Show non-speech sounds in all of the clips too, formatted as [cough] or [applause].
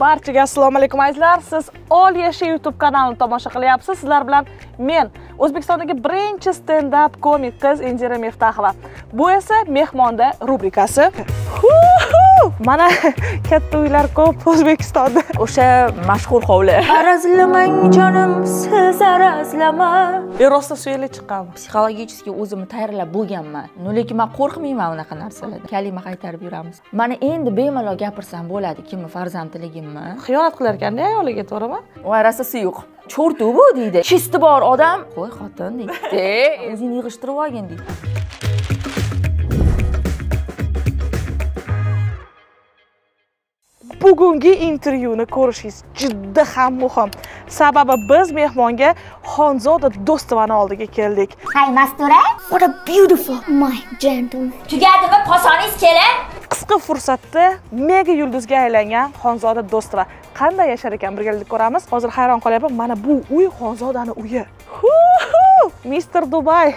barchaga assalomu alaykum azizlar siz ol yashay youtube kanalini tomosha qilyapsiz sizlar bilan men o'zbekistondagi birinchi stand up komik qiz indira meftaxova bu esa mehmonda rubrikasi mana [laughs] katta uylar ko'p o'zbekistonda o'sha mashhur hovli [laughs] arazlamang jonim siz arazlama men rosa suyali chiqqanman psixologически o'zimni tayyorlab bo'lganman ну lekin man qo'rqmayman unaqa narsalardan kalima qaytarib yuramiz mana endi bemalol gapirsam bo'ladi kimni farzandligimni xiyonat qilar ekanda ayoliga to'g'rimi voy rosa suyuq cho'rtu bu deydi chisti bor odam qo'y xotin deydi [laughs] o'zingni yig'ishtirib olgin deydi bugungi intervyuni ko'rishingiz juda ham muhim sababi biz mehmonga xonzoda do'stovani oldiga keldik hay mastura what a beautiful my gentleman tugadimi qosoningiz kelin qisqa fursatda mega yulduzga aylangan xonzoda do'stova qanday yashar ekan birgalikda ko'ramiz hozir hayron qolyapman mana bu uy xonzodani uyi mister dubay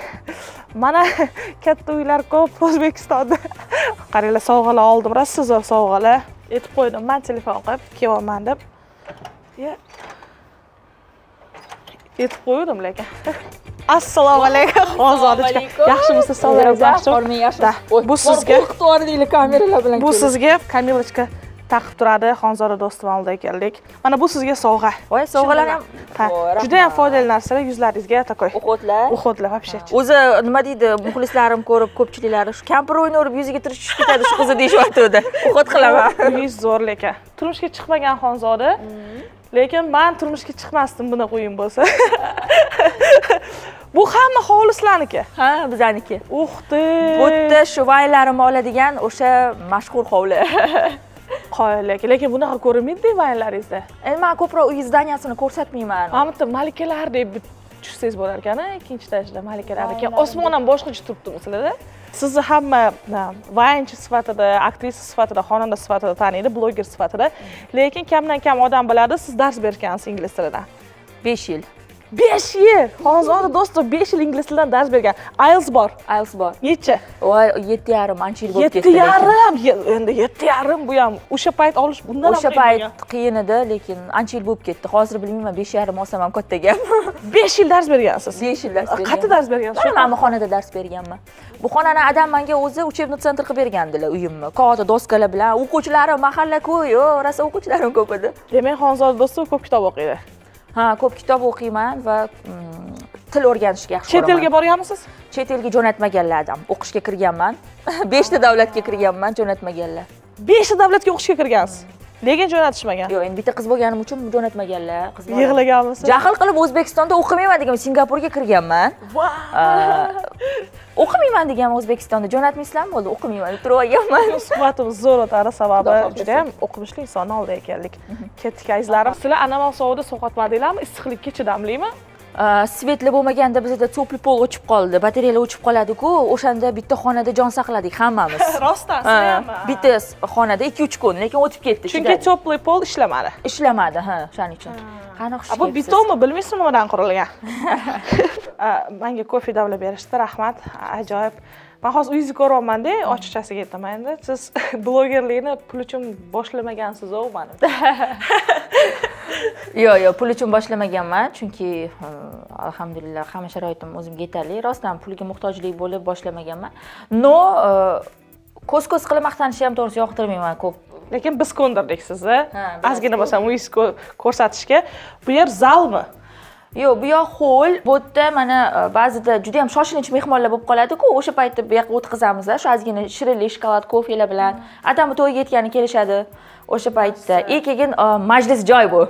mana [laughs] katta uylar ko'p o'zbekistonda qaranglar sovg'alar oldim rossiya sovg'alar aytib qo'ydim man telefon qilib kelyapman deb aytib qo'ygandim lekin [laughs] assalomu alaykum ozodachka yaxshimisiz sog'lig'ingiz yaxshimi yaxshi bu sizga kameralar bilan bu sizga kamilachka taqib turadi xonzora xonzoda do'stovonova ekanlik mana bu sizga sovg'a voy sovg'alar ham juda ham foydali narsalar yuzlaringizga такой uxotlar uxotlar вообще o'zi nima deydi muxlislarim ko'rib ko'pchiliklari shu kampir o'ynaverib yuziga tirib tushib ketadi shu qizni deyishyaptuvdi uxot qilaman [laughs] yuz zo'r lekin turmushga chiqmagan xonzoda lekin man turmushga chiqmasdim bunaqa o'yin bo'lsa [laughs] bu hamma hovlislarniki ha bizaniki uxti bu yerda shu vaylarimni oladigan o'sha mashhur hovli [laughs] qoyillik lekin bunaqa ko'rinmaydi divanlaringizda endi man ko'proq uy izdaniyasini ko'rsatmayman mana bitta malikalar deb tushsangiz bo'lar ekan ikkinchi etajda malikalar ekan osmon ham boshqacha turibdi sizlarda sizni hamma vayanchi sifatida aktrisa sifatida xonanda sifatida taniydi bloger sifatida lekin kamdan kam odam biladi siz dars bergansiz ingliz tilidan besh yil 5 yil. Hozir do'stim 5 yil ingliz tilidan dars bergan. IELTS bor. IELTS bor. Necha? Voy 7,5 ancha yil bo'lib ketdi. 7,5 yil, endi 7,5 bu ham o'sha payt olish bundan O'sha payt qiyin edi, lekin ancha yil bo'lib ketdi. Hozir bilmayman 5,5 olsam ham katta gap. 5 [laughs] yil dars bergansiz. 5 yil dars berganman. Qayerda dars bergansiz? Shu bu xonada dars berganman. Bu xonani adam menga o'zi учебный центр qilib bergandilar uyimni. Qog'oz doskalar bilan o'quvchilarim mahalla ko'y, yo, rosa o'quvchilarim ko'p edi. Demak, Xonzoda do'stim ko'p kitob o'qiydi. ha ko'p kitob o'qiyman va mm, til o'rganishga yaxshi ko'raman chet elga boryapmisiz chet elga jo'natmaganlardan o'qishga kirganman [laughs] beshta davlatga kirganman jo'natmaganlar beshta davlatga o'qishga kirgansiz lekin jo'natishmagan yo'q endi bitta qiz bo'lganim uchun jo'natmaganlar qiz yig'laganmisiz jahl qilib o'zbekistonda o'qimayman degan singapurga kirganman o'qimayman degan o'zbekistonda jo'natmaysizlarmi bo'ldi o'qimayman deb turib olganman suhbatimiz zo'r o'tadi sababi juda ham o'qimishli insonni oldida ekanlik mhm. ketdik azizlarim sizlar anamal sovuqda sovqotmadinglarmi issiqlikka chidamlimi svetli bo'lmaganda bizda topli pol o'chib qoldi batareyalar o'chib qoladiku o'shanda bitta xonada jon saqladik hammamiz rostdan sizhami bitta xonada ikki uch kun lekin o'tib ketdi chunki topli pol ishlamadi ishlamadi ha o'shaning uchun qani xush bu betonmi bilmaysizmi nimadan qurilgan manga kofe davlab berishdi rahmat ajoyib man hozir uyingizni ko'ryapmanda ochiqchasiga aytaman siz blogerlikni pul uchun boshlamagansizu manimcha yo'q yo'q pul uchun boshlamaganman chunki e, alhamdulillah hamma sharoitim o'zimga yetarli rostdan pulga muhtojlik bo'lib boshlamaganman но e, ko'z ko'z qilib maqtanishni ham to'g'risi yoqtirmayman ko'p lekin biz ko'ndirdik sizni ozgina bo'lsa ham ko'rsatishga bu yer zalmi yo'q bu yoq ho'l bu yerda mana e, ba'zida juda yam shoshilinch mehmonlar bo'lib qoladiku o'sha paytda bu yoqqa o'tkazamiz shu ozgina shirinlik shokolad kofelar bilan atami to'yiga yetgani kelishadi o'sha paytda и keyin e, majlis joy bu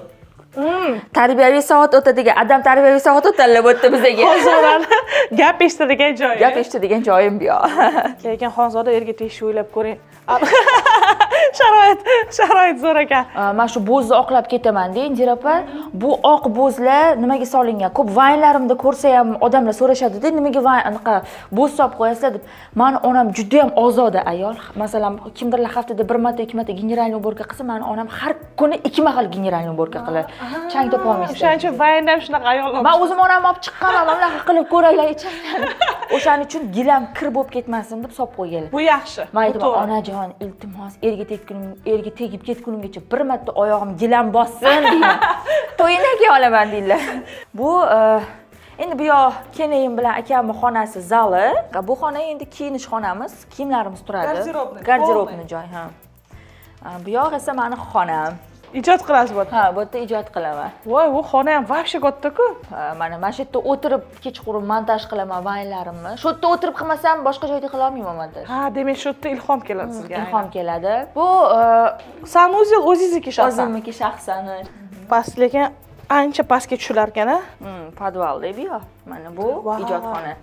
Mm. tarbiyaviy soat o'tadigan adam tarbiyaviy soati tanlab o'tdi bizaga hozir [laughs] gap eshitadigan joyi gap eshitadigan joyim bu yo. [laughs] lekin xonzoda erga tegishni o'ylab ko'ring [laughs] sharoit sharoit zo'r ekan mana shu bo'zni oqlab ketaman indira opa bu oq bo'zlar nimaga solingan ko'p vaynlarimda ko'rsa ham odamlar so'rashadida nimaga anaqa bo'z solib qo'yasizlar deb mani onam juda ham ozoda ayol masalan kimdirlar haftada bir marta ikki marta generalniy уборка qilsa mani onam har kuni ikki mahal generalniy уборка qiladi chang topolmaysiz o'shaning uchun vayndam shunaqa ayol man o'zim onamni olib chiqqanman mana qilib ko'ranglar ichinglarni o'shaning uchun gilam kir bo'lib ketmasin deb solib qo'yganlar bu yaxshi man aytaman onajon iltimos erga tekgun erga tegib ketgunimgacha bir marta oyog'im gilam bossin deyman [laughs] to'yinakay olaman deydilar bu e, endi bu yoq kenayim bilan akamni xonasi zali bu xona endi kiyinish xonamiz kiyimlarimiz turadi garderobni garderobni joy ha e, bu yoq esa mani xonam ijod qilasiz bu yerda ha bu yerda ijod qilaman voy bu xona ham вообще kattaku mana mana shu yerda o'tirib kechqurun montaj qilaman vaynlarimni shu yerda o'tirib qilmasam boshqa joyda qila olmayman montaj ha demak shu yerda ilhom keladi hmm, sizga ilhom keladi bu e, sanuzel o'zingizniki shaxsan o'zimniki shaxsan e. hmm. past lekin ancha pastga tushilar ekan a hmm, podvalda bu yoq mana bu ijodxona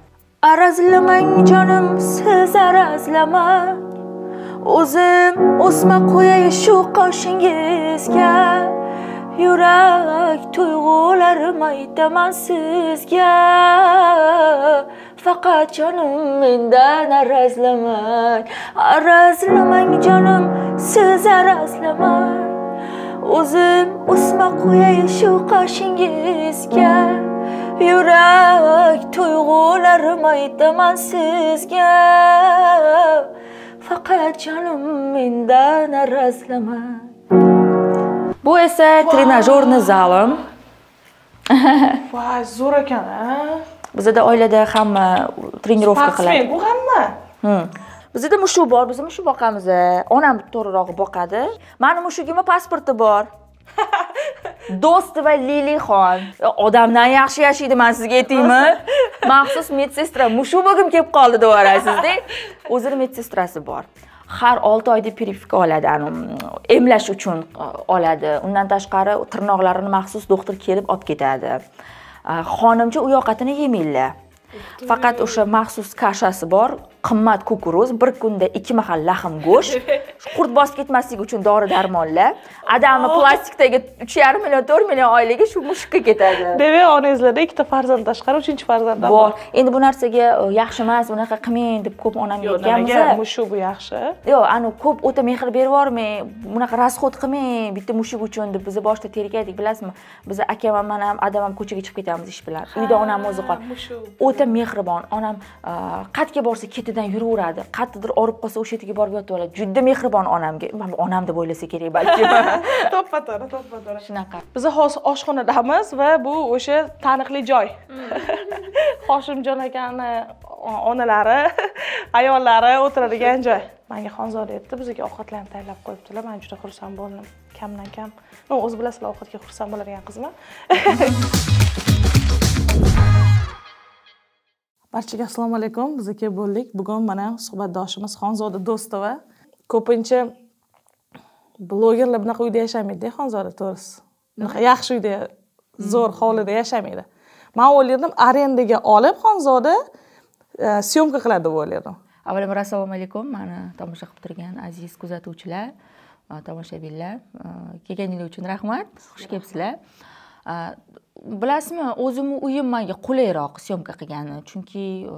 arazlamang jonim siz arazlamang o'zim o'sma qo'yay shu qoshingizga yurak tuyg'ularim aytaman sizga faqat jonim mendan arazlamang arazlamang jonim siz arazlamang o'zim o'sma qo'yay shu qoshingizga yurak tuyg'ularim aytaman sizga faqat jonim mendan arazlama bu esa trenajyorni zalim [laughs] voy zo'r ekan a bizada oilada hamma trenirovka qiladi bu hamma bizada mushuk bor biz mushuk boqamiz onam to'g'rirog'i boqadi mani mushugimni pasporti bor do'stova lilixon odamdan yaxshi yashaydi man sizga aytaymi [laughs] maxsus medsestra mushu bo'lgim kelib qoldi devorasizda o'zini medsestrasi bor har olti oyda прививка oladi emlash uchun e, oladi undan tashqari tirnoqlarini maxsus doktor kelib olib ketadi e, xonimcha u yoqatini yemanglar faqat o'sha maxsus kashasi bor qimmat kukuruz bir kunda ikki mahal lahm go'sht [laughs] qurt bosib ketmasligi uchun dori darmonlar adami plastikdagi uch yarim million to'rt million oyligi shu mushukka ketadi demak e, onangizlarda ikkita farzand tashqari uchinchi farzand ham bor endi bu narsaga e, yaxshi emas bunaqa qilmang deb ko'p onam aytganmiz mushuk bu yaxshi yo'q ani ko'p o'ta mehr berib yubormang bunaqa расход qilmang bitta mushuk uchun deb biz boshida tergaydik bilasizmi biz akam ham man ham adam ham ko'chaga chiqib ketamiz ish bilan uyda onam o'zi qolib o'ta juda mehribon onam e, qayerga borsa ketidan yuraveradi qayerdadir olib qolsa o'sha yerga borib yotib oladi juda mehribon onamga onam deb o'ylasa kerak balki [laughs] to'ppa to'g'ri to'ppa to'g'ri shunaqa biz hozir oshxonadamiz va bu o'sha taniqli joy mm. [laughs] hoshimjon akani onalari [laughs] ayollari o'tiradigan joy manga xonzoda aytdi bizga ovqatlarni tayyorlab qo'yibdilar man juda xursand bo'ldim kamdan kam o'zi bilasizlar ovqatga xursand bo'ladigan qizman barchaga assalomu alaykum aka bo'ldik bugun mana suhbatdoshimiz xonzoda do'stova ko'pincha blogerlar bunaqa uyda yashamaydi xonzoda to'g'risi bunaqa yaxshi uyda zo'r hmm. hovlida yashamaydi man o'ylardim arendaga olib xonzoda e, syomka qiladi deb o'ylardim avvalambor assalomu alaykum mani tomosha qilib turgan aziz kuzatuvchilar e, tomoshabinlar e, kelganinglar uchun rahmat xush kelibsizlar bilasizmi o'zimni uyim manga qulayroq syomka qilgani chunki e,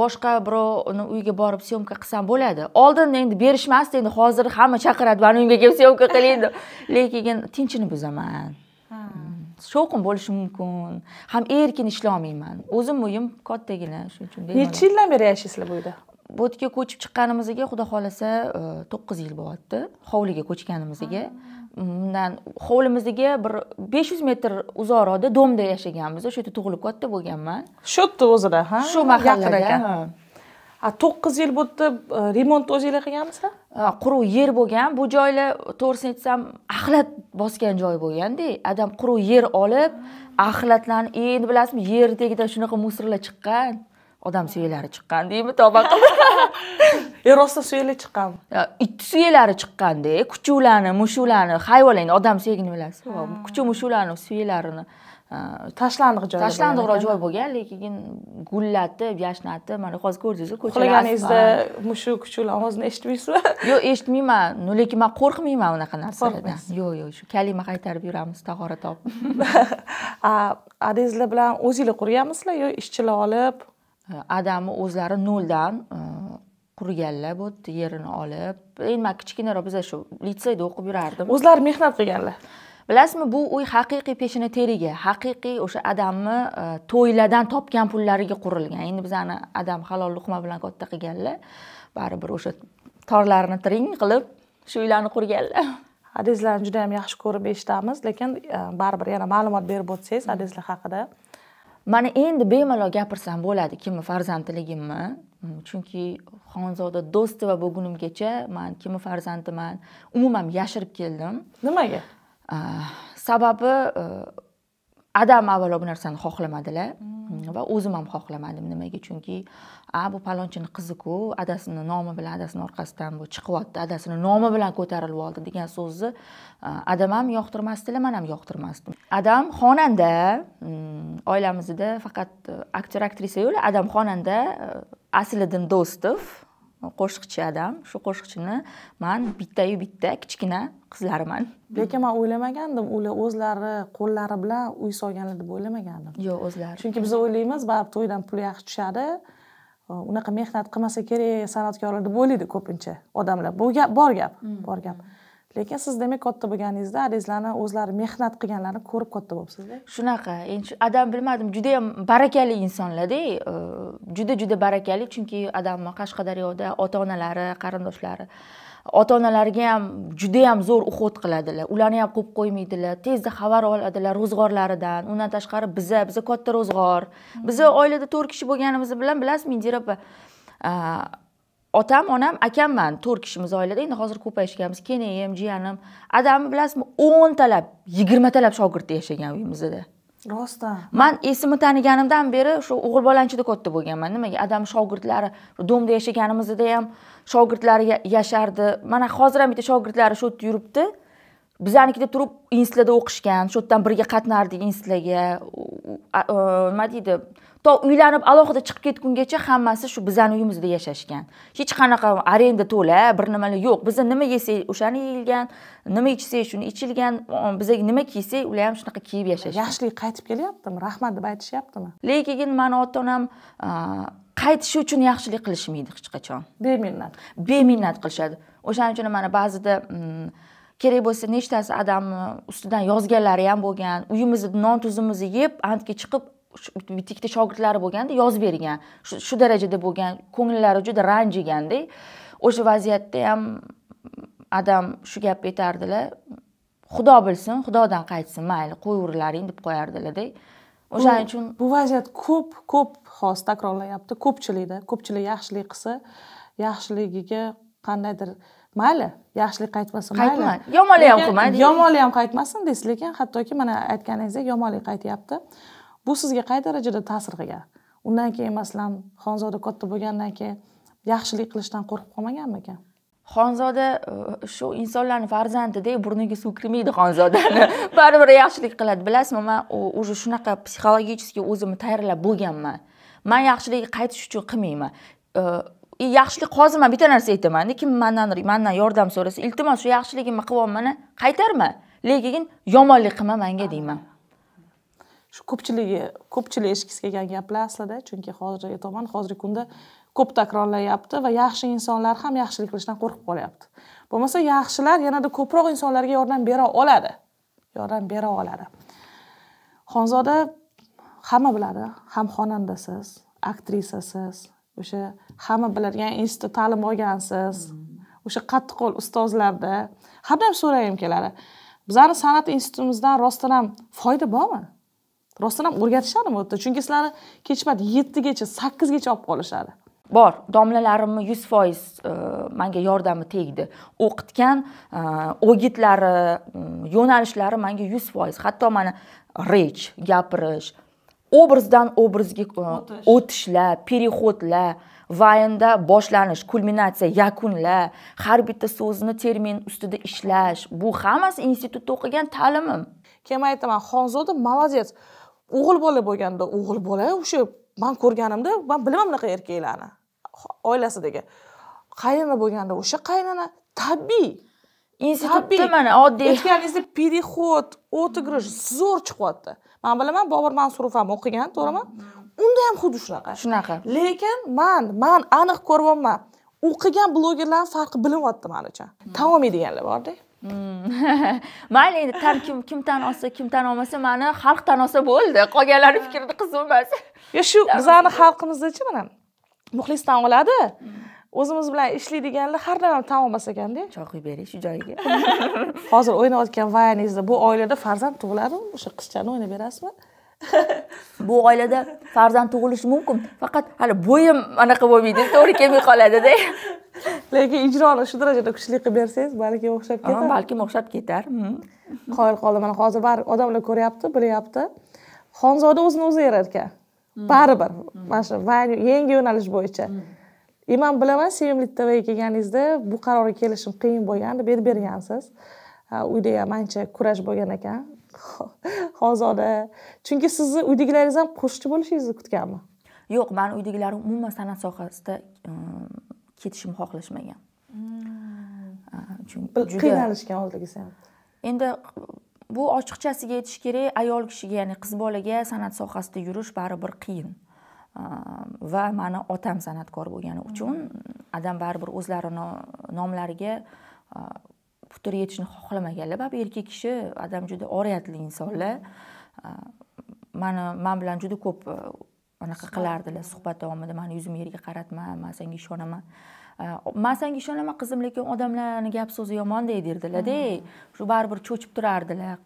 boshqa birovni uyiga borib syomka qilsam bo'ladi oldin endi berishmasdi endi hozir hamma chaqiradi mani uyimga kelib syomka qiling deb [laughs] lekin tinchini buzaman hmm. shovqin bo'lishi mumkin ham erkin ishlolmayman o'zimni uyim kattagina shuning uchun nechi yildan beri yashaysizlar bu uyda bu yerga ko'chib chiqqanimizga xudo xohlasa e, to'qqiz yil bo'lyapti hovliga ko'chganimizga undan hovlimizga bir besh yuz metr uzoqroqda domda yashaganmiz o'sha yerda tug'ilib katta bo'lganman shu yerni o'zida ha shu mahallaga a to'qqiz yil bo'ldi e, remontni o'zinglar qilganmisiz e, quruq yer bo'lgan bu joylar to'g'risini aytsam axlat bosgan joy bo'lganda adam quruq yer olib axlatlarni endi bilasizmi yerni tagidan shunaqa musorlar chiqqan odam suyaklari chiqqan deymi tavba qilib [laughs] e rosa suyali chiqqanmi it suyaklari chiqqanda kuchuklarni mushuklarni hayvonlarni odam suyagini bilasiz kuchuk mushuklarni suyaklarini e, tashlandiq joy tashlandiqroq joy bo'lgan lekin gullatib yashnatib mana hozir ko'rdingiz uxlaganingizda mushuk kuchuklar ovozini eshitmaysizmi [laughs] yo'q eshitmayman lekin man qo'rqmayman unaqa narsalardan yo'q yo'q shu kalima qaytarib yuramiz tahorat olib [laughs] adangizlar bilan o'zinglar qurganmisizlar yo ishchilar olib Э, adamni o'zlari noldan e, qurganlar bu yerini olib endi man kichkinaroq biza shu litseyda o'qib yurardim o'zlari mehnat qilganlar bilasizmi bu uy haqiqiy peshona teriga haqiqiy o'sha adamni e, to'ylardan topgan pullariga qurilgan endi bizani adam halol luqma bilan katta qilganlar baribir o'sha torlarni tiring qilib shu uylarni qurganlar adizlarni juda ham yaxshi ko'rib eshitamiz lekin e, baribir yana ma'lumot berib o'tsangiz adizlar haqida mana endi bemalol gapirsam bo'ladi kimni farzandligimni mm, chunki xonzoda do'stova bo'lgunimgacha man kimni farzandiman umuman yashirib keldim nimaga ah, sababi uh, adam avvalo bu narsani xohlamadilar mm. va o'zim ham xohlamadim nimaga chunki a bu palonchini qiziku adasini nomi bilan adasini orqasidan bu chiqyapti adasini nomi bilan ko'tarilib oldi degan so'zni adam ham yoqtirmasdilar man ham yoqtirmasdim adam xonanda mm, oilamizda faqat e, aktyor aktrisa yo'q adam xonanda e, asliddin do'stov qo'shiqchi adam shu qo'shiqchini man bittayu bitta kichkina qizlariman lekin man o'ylamagandim ular o'zlari qo'llari bilan uy solganlar deb o'ylamagandim yo'q o'zlari chunki biz o'ylaymiz baribir to'ydan pul yaxshi tushadi unaqa mehnat qilmasa kerak san'atkorlar deb o'ylaydi ko'pincha odamlar bu gap bor gap hmm. bor gap lekin siz demak katta bo'lganingizda adangizlarni o'zlari mehnat qilganlarini ko'rib katta bo'libsizda shunaqa endi adam bilmadim juda yam barakali insonlarda e, juda juda barakali chunki adamni qashqadaryoda ota onalari qarindoshlari ota onalarga ham juda yam zo'r уход qiladilar ularni ham qo'yib qo'ymaydilar tezda xabar oladilar ro'zg'orlaridan undan tashqari biza biza katta ro'zg'or biza oilada to'rt kishi bo'lganimiz bilan bilasizmi indira opa otam onam akamman to'rt kishimiz oilada endi hozir ko'payishganmiz kenayim jiyanim adamni bilasizmi o'ntalab yigirmatalab shogirdda yashagan uyimizda rostdan man esimni taniganimdan beri shu o'g'il bolani ichida katta bo'lganman nimaga adamni shogirdlari domda yashaganimizda ham shogirdlari yashardi mana hozir ham bitta shogirdlari shu yerda yuribdi bizarnikida turib institutlarda o'qishgan shu yerdan birga qatnardik institutlarga e, nima deydi to uylanib alohida chiqib ketgungacha hammasi shu bizani uyimizda yashashgan hech qanaqa arenda to'la bir nimalar yo'q biza nima yesak o'shani yeyilgan nima ichsak shuni ichilgan biza nima kiysak ular ham shunaqa kiyib yashashgan yaxshilik qaytib kelyaptimi rahmat deb aytishyaptimi lekin mani ota onam qaytishi uchun yaxshilik qilishmaydi hech qachon beminnat beminnat qilishadi o'shaning uchun mana ba'zida mm, kerak bo'lsa nechtasi odamni ustidan yozganlari ham bo'lgan uyimizni non tuzimizni yeb antga chiqib bitta ikkita shogirdlari bo'lganda yozib bergan shu darajada bo'lgan ko'ngillari juda ranjiganda o'sha vaziyatda ham adam shu gapni aytardilar xudo bilsin xudodan qaytsin mayli qo'yaveringlaring deb qo'yardilarda o'shaning uchun bu vaziyat ko'p ko'p hozir takrorlanyapti ko'pchilikda ko'pchilik yaxshilik qilsa yaxshiligiga qandaydir mayli yaxshilik qaytmasin mayli yomonlik ham qilmaydi yomonlik ham qaytmasin deysiz lekin hattoki mana aytganingizdek yomonlik qaytyapti bu sizga qay darajada ta'sir qilgan undan keyin masalan xonzoda katta bo'lgandan keyin yaxshilik qilishdan qo'rqib qolmaganmikan xonzoda e, shu insonlarni farzandidek burniga suv kirmaydi xonzodani [laughs] baribir yaxshilik qiladi bilasizmi man уже shunaqa psixologicheski o'zimni tayyorlab bo'lganman man yaxshilikka qaytish uchun qilmayman e, e, yaxshilik hozir man bitta narsa aytaman kim mandan mandan yordam so'rasa iltimos shu yaxshiligimni qilib qaytarma lekin yomonlik qilma manga deyman shu ko'pchiligi ko'pchilik eshitgisi kelgan gaplar aslida chunki hozirgi e, tomon hozirgi kunda ko'p takrorlayapti va yaxshi insonlar ham yaxshilik qilishdan qo'rqib qolyapti bo'lmasa yaxshilar yanada ko'proq insonlarga yordam bera oladi yordam bera oladi xonzoda hamma biladi ham xonandasiz aktrisasiz o'sha hamma biladigan institut ta'lim olgansiz o'sha qattiqqo'l ustozlarda doim so'ragim keladi bizani san'at institutimizdan rostdan ham foyda bormi rostdan ham o'rgatishadimi u yerda chunki sizlarni kechmadi yettigacha sakkizgacha olib qolishadi bor domlalarimni yuz foiz e, manga yordami tegdi o'qitgan e, o'gitlari yo'nalishlari manga yuz foiz hatto mana rech gapirish obrazdan obrazga e, o'tishlar переходlar vaynda boshlanish kulminatsiya yakunlar har bitta so'zni termin ustida ishlash bu hammasi institutda o'qigan ta'limim keyin aytaman xonzoda молодец o'g'il bola bo'lganda o'g'il bola o'sha man ko'rganimda man bilaman bunaqa erkaklarni oilasidagi qaynona bo'lganda o'sha qaynona tabiiy institutda mana oddiy aytganingizdek переход отыгрыш zo'r chiqyapti man bilaman bobur mansurov ham o'qigan to'g'rimi unda ham xuddi shunaqa shunaqa lekin man man aniq ko'ryapman o'qigan blogerlarni farqi bilinyapti manimcha uchun taomiy deganlar borda Hmm. [laughs] mayli endi tan kim kim tan olsa kim tan olmasa mani xalq tan olsa bo'ldi qolganlarni fikrini qiziq emas yo shu bizani xalqimizdachi mana muxlis tan oladi hmm. o'zimiz bilan ishlaydiganlar har doim tan olmas ekanda choy qo'yib bering shu joyiga [laughs] hozir o'ynayotgan vayaningizda bu oilada farzand tug'iladimi o'sha qizchani o'ynab berasizmi bu oilada farzand tug'ilishi mumkin faqat hali bo'yim anaqa bo'lmaydi to'g'ri kelmay qoladida lekin ijroni shu darajada kuchli qilib bersangiz balki o'xshab ketar balkim o'xshab ketar qoyil qoldim mana hozir baribir odamlar ko'ryapti bilyapti xonzoda o'zini o'zi yararkan baribir mana shu yangi yo'nalish bo'yicha и man bilaman sevimli tv kelganingizda bu qarorga kelishim qiyin bo'lgan deb aytib bergansiz uyda ham ancha kurash bo'lgan ekan hozoda [laughs] chunki sizni uydagilaringiz ham qo'shiqchi bo'lishingizni kutganmi yo'q mani uydagilarim umuman san'at sohasida e, ketishimni xohlashmagan hmm. chunki qiynalishgan oldagisi ham endi bu ochiqchasiga aytish kerak ayol kishiga ya'ni qiz bolaga san'at sohasida yurish baribir qiyin va mani otam san'atkor bo'lgani uchun hmm. adam baribir o'zlarini nomlariga putur yetishni xohlamaganlar baribir erkak kishi adam juda oriyatli insonlar mani man bilan juda ko'p anaqa qilardilar suhbat davomida mani yuzimni yerga qaratma man senga ishonaman man senga ishonaman qizim lekin odamlarni gap so'zi yomon deydirdilada mm. shu baribir cho'chib turardilar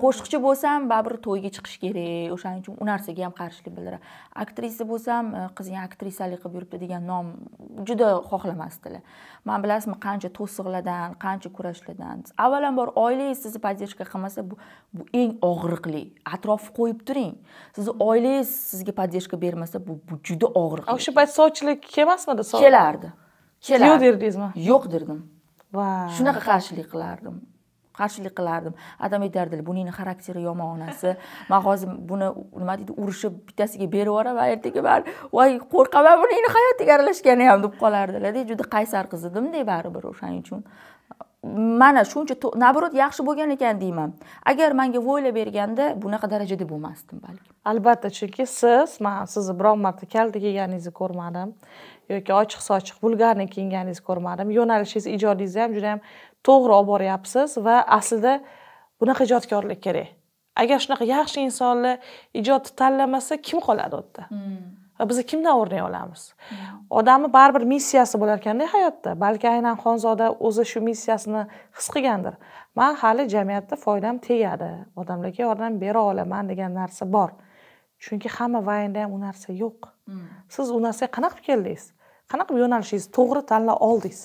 qo'shiqchi bo'lsam baribir to'yga chiqish kerak o'shaning uchun u narsaga ham qarshilik bildiradi aktrisa bo'lsam e, qizing aktrisalik qilib yuribdi degan nom juda xohlamasdilar man bilasizmi qancha to'siqlardan qancha kurashlardan avvalambor oilangiz sizni поддержка qilmasa bu, bu eng og'riqli atrofni qo'yib turing sizni oilangiz sizga поддержка bermasa bu bu juda og'riqli o'sha payt sovchilik kelmasmidi kelardi kelardi yo'q derdingizmi yo'q derdim va shunaqa qarshilik qilardim qarshilik qilardim adam aytardilar buning xarakteri yomon onasi man hozir buni nima deydi urishib bittasiga berib yuboraman ertaga man voy qo'rqaman buningni hayotiga aralashgani ham deb qolardilarda juda qaysar qiz edimda baribir o'shaning uchun mana shuncha наоборот yaxshi bo'lgan ekan deyman agar manga voyla berganda bunaqa darajada bo'lmasdim balkim albatta chunki siz man sizni biron marta kalta kiyganingizni ko'rmadim yoki ochiq sochiq vulgarniy kiyganingizni ko'rmadim yo'nalishingiz ijodingizni ham juda yam to'g'ri olib boryapsiz va aslida bunaqa ijodkorlik kerak agar shunaqa yaxshi insonlar ijodni tanlamasa kim qoladi u yerda hmm. va biz kimdan o'rnak olamiz hmm. odamni baribir missiyasi bo'lar ekanda hayotda balki aynan xonzoda o'zi shu missiyasini his qilgandir man hali jamiyatda foydam tegadi odamlarga yordam bera olaman degan narsa bor chunki hamma vaynda ham u narsa yo'q hmm. siz u narsaga qanaqa keldingiz qanaqa yo'nalishingiz to'g'ri tanlab oldingiz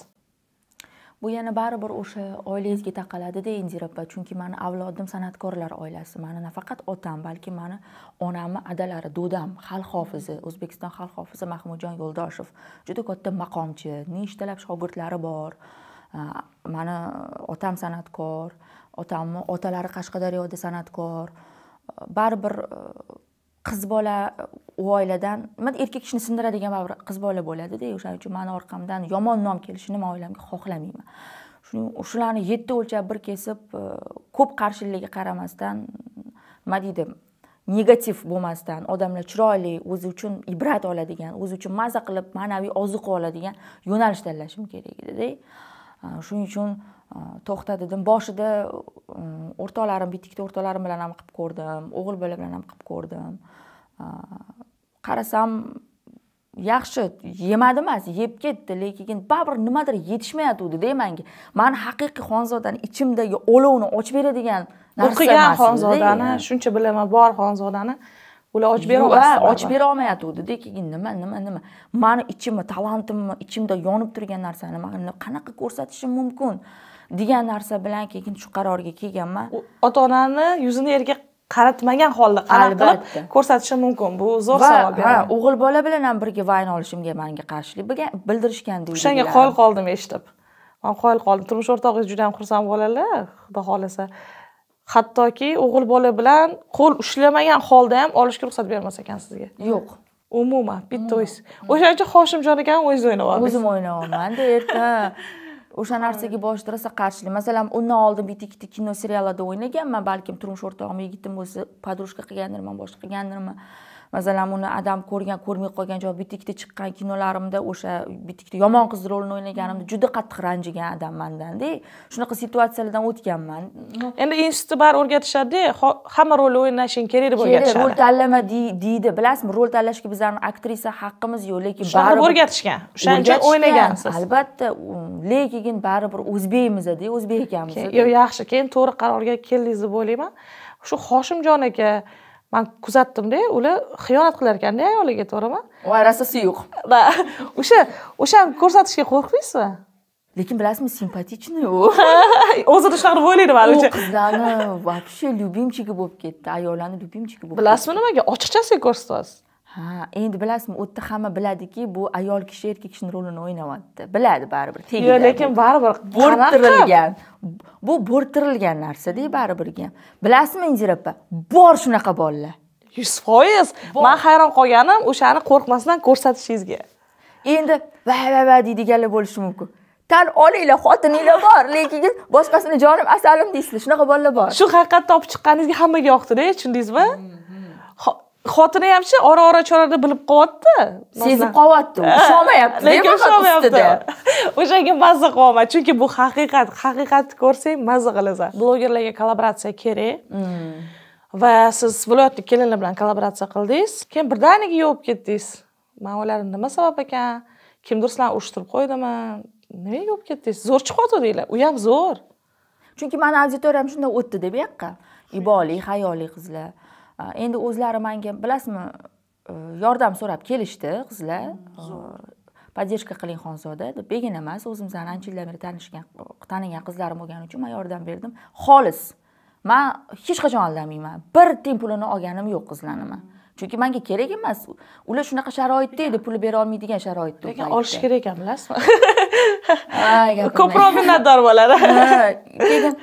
bu yana baribir o'sha oilangizga taqaladida indira opa chunki mani avlodim san'atkorlar oilasi mani nafaqat otam balki mani onamni adalari dodam xalq hofizi o'zbekiston xalq hofizi mahmudjon yo'ldoshev juda katta maqomchi nechtalab shogirdlari bor mani otam san'atkor otamni otalari qashqadaryoda san'atkor baribir qiz bola u oiladan nima erkak kishini sindiradigan baribir qiz bola bo'ladida o'shaning uchun mani orqamdan yomon nom kelishini man oilamga xohlamayman shuning shularni yetti o'lchab bir kesib e, ko'p qarshiligiga qaramasdan nima deydi negativ bo'lmasdan odamlar chiroyli o'zi uchun ibrat oladigan o'zi uchun maza qilib ma'naviy oziq oladigan yo'nalish tanlashim kerak edida shuning uchun Э, to'xta dedim boshida e, o'rtolarim bitta ikkita o'rtoqlarim bilan ham qilib ko'rdim o'g'il bola bilan ham qilib ko'rdim э, qarasam yaxshi yemadi emas yeb ketdi lekin baribir nimadir yetishmayotgandida menga man haqiqiy xonzodani ichimdagi olovni ochib beradigan o'qigan xonzodani shuncha bilimi bor xonzodani ular ochib bera olmasdi ochib bera keyin nima nima nima mani ichimni talantimni ichimda yonib turgan narsani man qanaqa ko'rsatishim mumkin degan narsa bilan keyin shu qarorga kelganman ota onani yuzini yerga qaratmagan holda qanaqa qilib ko'rsatishi mumkin bu zo'r savol ha o'g'il bola bilan ham birga vayn olishimga manga qarshilik bildirishgandi o'shanga qoyil qoldim eshitib man qoyil qoldim turmush o'rtog'ingiz juda ham xursand bo'ladilar xudo xohlasa hattoki o'g'il bola bilan qo'l ushlamagan holda ham olishga ruxsat bermas ekan sizga yo'q umuman bitta o'ysiz o'shaning uchun hoshimjon akani o'zingiz o'ynayapsiz o'zim o'ynayapmanda erta [laughs] o'sha narsaga boshlasa qarshilik masalan undan oldin bitta ikkita kino seriallarda o'ynaganman balkim turmush o'rtog'im yigitim o'zi подружка qilgandirman boshqa qilgandirman masalan uni adam ko'rgan ko'rmay qolgan joy bitta ikkita chiqqan kinolarimda o'sha bitta ikkita yomon qiz rolini o'ynaganimda mm. juda qattiq ranjigan adam mandanda shunaqa situatsiyalardan o'tganman endi institutda baribir o'rgatishadida hamma rolni o'ynashing kerak deb o'rgatishadi rol tanlama deydi bilasizmi rol tanlashga bizlarni aktrisa haqqimiz yo'q lekin baribir o'rgatishgan o'shancha o'ynagansiz albatta lekin baribir o'zbekmizda o'zbek ekanmiz yo'q yaxshi keyin to'g'ri qarorga keldingiz deb o'ylayman shu hoshimjon aka man kuzatdimda ular xiyonat qilar ekanda ayoliga to'g'rimi voy rossiyasi yo'q va o'sha o'shani ko'rsatishga qo'rqmaysizmi lekin bilasizmi simpatичный u [laughs] o'zida shunaqa deb o'ylaydi manimcha qizlarni вообще любимчиги bo'lib ketdi ayollarni любимчиги bo'lib bilasizmi nimaga ochiqchasiga ko'rsatyapsiz ha endi bilasizmi u yerda hamma biladiki bu ayol kishi erkak kishini rolini o'ynamayapti biladi baribir tegida lekin baribir bo'rttirilgan bu bo'rttirilgan narsada baribirgi ham bilasizmi indira opa bor shunaqa bolalar yuz foiz man hayron qolganim o'shani qo'rqmasdan ko'rsatishingizga endi va va va deydiganlar bo'lishi mumkin tan olinglar xotininglar bor lekin boshqasini jonim asalim deysizlar shunaqa bolalar bor shu haqiqatni olib chiqqaningizga hammaga yoqdida tushundingizmi hmm. xotini ham shu ora ora chorada bilib qolyapti sezib qolyapti [laughs] ishonmayapti lekin ishonmayapti [laughs] o'shanga mazza qilyapman chunki bu haqiqat haqiqatni ko'rsang mazza qilasan blogerlarga kollaboratsiya kerak hmm. va siz viloyatlik kelinlar bilan kollaboratsiya qildingiz keyin birdaniga yovib ketdingiz man o'yladim nima sabab ekan kimdir sizlarni urushtirib qo'ydimi nimaga yovib ketdingiz zo'rchi xotin deylar u ham zo'r chunki mani auditoriyam shunday o'tdi deb bu yoqqa iboli hayoli qizlar endi o'zlari manga bilasizmi e, yordam so'rab kelishdi qizlar hmm, поддержка qiling xonzoda deb begina emas o'zimizdan ancha yildan beri tanishgan tanigan qizlarim bo'lgani uchun man yordam berdim xolis man hech qachon aldamayman bir tiyin pulini olganim yo'q qizlarni man hmm. chunki manga kerak emas ular shunaqa sharoitda edi pul bera olmaydigan sharoitda lekin olish kerak ekan bilasizmi [laughs] ko'proq minnatdor bo'ladi keyin